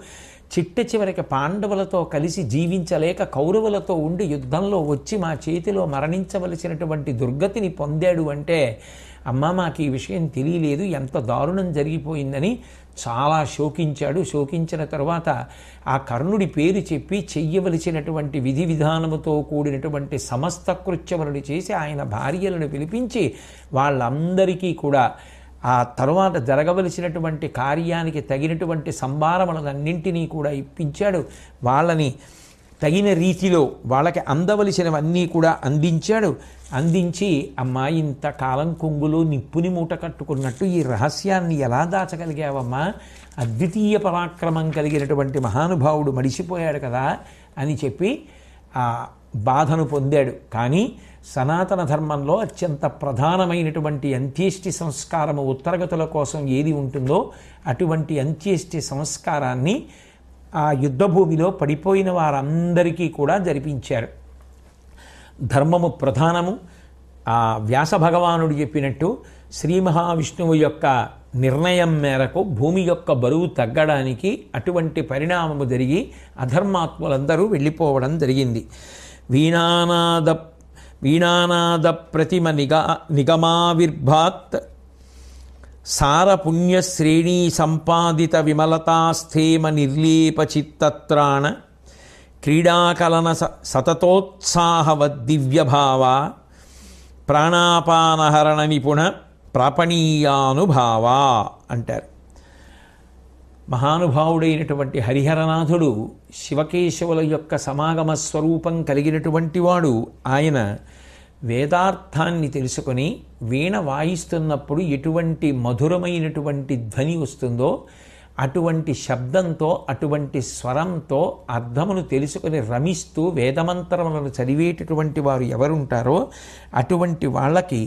చిట్ట చివరికి పాండవులతో కలిసి జీవించలేక కౌరవులతో ఉండి యుద్ధంలో వచ్చి మా చేతిలో మరణించవలసినటువంటి దుర్గతిని పొందాడు అంటే అమ్మ మాకు ఈ విషయం తెలియలేదు ఎంత దారుణం జరిగిపోయిందని చాలా శోకించాడు శోకించిన తర్వాత ఆ కర్ణుడి పేరు చెప్పి చెయ్యవలసినటువంటి విధి విధానముతో కూడినటువంటి సమస్త కృత్యములను చేసి ఆయన భార్యలను పిలిపించి వాళ్ళందరికీ కూడా ఆ తరువాత జరగవలసినటువంటి కార్యానికి తగినటువంటి సంభారములన్నింటినీ కూడా ఇప్పించాడు వాళ్ళని తగిన రీతిలో వాళ్ళకి అందవలసినవన్నీ కూడా అందించాడు అందించి అమ్మా కాలం కొంగులో నిప్పుని మూట కట్టుకున్నట్టు ఈ రహస్యాన్ని ఎలా దాచగలిగావమ్మా అద్వితీయ పరాక్రమం కలిగినటువంటి మహానుభావుడు మడిసిపోయాడు కదా అని చెప్పి ఆ బాధను పొందాడు కానీ సనాతన ధర్మంలో అత్యంత ప్రధానమైనటువంటి అంత్యేష్టి సంస్కారము ఉత్తరగతుల కోసం ఏది ఉంటుందో అటువంటి అంత్యేష్టి సంస్కారాన్ని ఆ యుద్ధభూమిలో పడిపోయిన వారందరికీ కూడా జరిపించారు ధర్మము ప్రధానము ఆ వ్యాస భగవానుడు చెప్పినట్టు శ్రీ మహావిష్ణువు యొక్క నిర్ణయం మేరకు భూమి యొక్క బరువు తగ్గడానికి అటువంటి పరిణామము జరిగి అధర్మాత్ములందరూ వెళ్ళిపోవడం జరిగింది వీణానాద వీణానాద ప్రతిమ నిగా నిగమావిర్భాత్ సారపుణ్యశ్రేణీ సంపాదిత విమలతాస్థేమ నిర్లీపచిత్తత్రాణ క్రీడాకలన సతతోత్సాహవద్దివ్యభావ ప్రాణాపానహరణ నిపుణ ప్రాపణీయానుభావా అంటారు మహానుభావుడైనటువంటి హరిహరనాథుడు శివకేశవుల యొక్క సమాగమ స్వరూపం కలిగినటువంటి వాడు ఆయన వేదార్థాన్ని తెలుసుకొని వీణ వాయిస్తున్నప్పుడు ఎటువంటి మధురమైనటువంటి ధ్వని వస్తుందో అటువంటి శబ్దంతో అటువంటి స్వరంతో అర్థమును తెలుసుకుని రమిస్తూ వేదమంత్రములను చదివేటటువంటి వారు ఎవరుంటారో అటువంటి వాళ్ళకి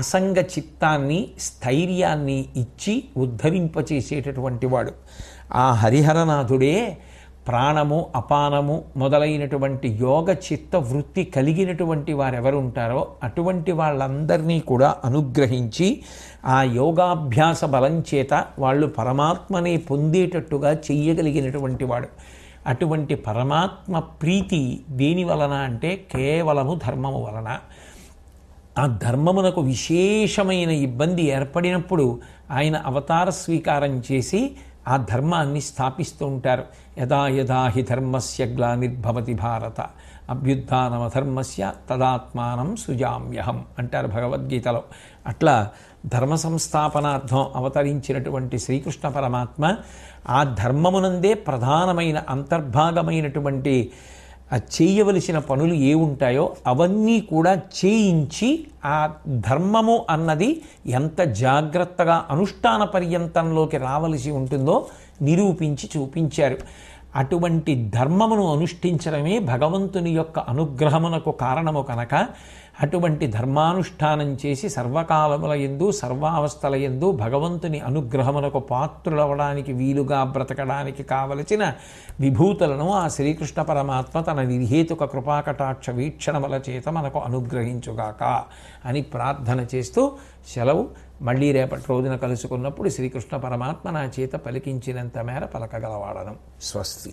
అసంగ చిత్తాన్ని స్థైర్యాన్ని ఇచ్చి ఉద్ధరింపచేసేటటువంటి వాడు ఆ హరిహరనాథుడే ప్రాణము అపానము మొదలైనటువంటి యోగ చిత్త వృత్తి కలిగినటువంటి వారెవరు ఉంటారో అటువంటి వాళ్ళందరినీ కూడా అనుగ్రహించి ఆ యోగాభ్యాస బలం చేత వాళ్ళు పరమాత్మని పొందేటట్టుగా చెయ్యగలిగినటువంటి వాడు అటువంటి పరమాత్మ ప్రీతి దేని వలన అంటే కేవలము ధర్మము వలన ఆ ధర్మమునకు విశేషమైన ఇబ్బంది ఏర్పడినప్పుడు ఆయన అవతార స్వీకారం చేసి ఆ ధర్మాన్ని స్థాపిస్తూ ఉంటారు యథా యథా హి ధర్మస్య గ్లానిర్భవతి భారత అభ్యుత్నమ ధర్మస్య తదాత్మానం సుజామ్యహం అంటారు భగవద్గీతలో అట్లా ధర్మ సంస్థాపనార్థం అవతరించినటువంటి శ్రీకృష్ణ పరమాత్మ ఆ ధర్మమునందే ప్రధానమైన అంతర్భాగమైనటువంటి ఆ చేయవలసిన పనులు ఏ ఉంటాయో అవన్నీ కూడా చేయించి ఆ ధర్మము అన్నది ఎంత జాగ్రత్తగా అనుష్ఠాన పర్యంతంలోకి రావలసి ఉంటుందో నిరూపించి చూపించారు అటువంటి ధర్మమును అనుష్ఠించడమే భగవంతుని యొక్క అనుగ్రహమునకు కారణము కనుక అటువంటి ధర్మానుష్ఠానం చేసి సర్వకాలముల ఎందు సర్వావస్థల ఎందు భగవంతుని అనుగ్రహమునకు పాత్రులవడానికి వీలుగా బ్రతకడానికి కావలసిన విభూతులను ఆ శ్రీకృష్ణ పరమాత్మ తన నిర్హేతుక కృపాకటాక్ష వీక్షణముల చేత మనకు అనుగ్రహించుగాక అని ప్రార్థన చేస్తూ సెలవు మళ్ళీ రేపటి రోజున కలుసుకున్నప్పుడు శ్రీకృష్ణ పరమాత్మ నా చేత పలికించినంత మేర పలకగలవాడను స్వస్తి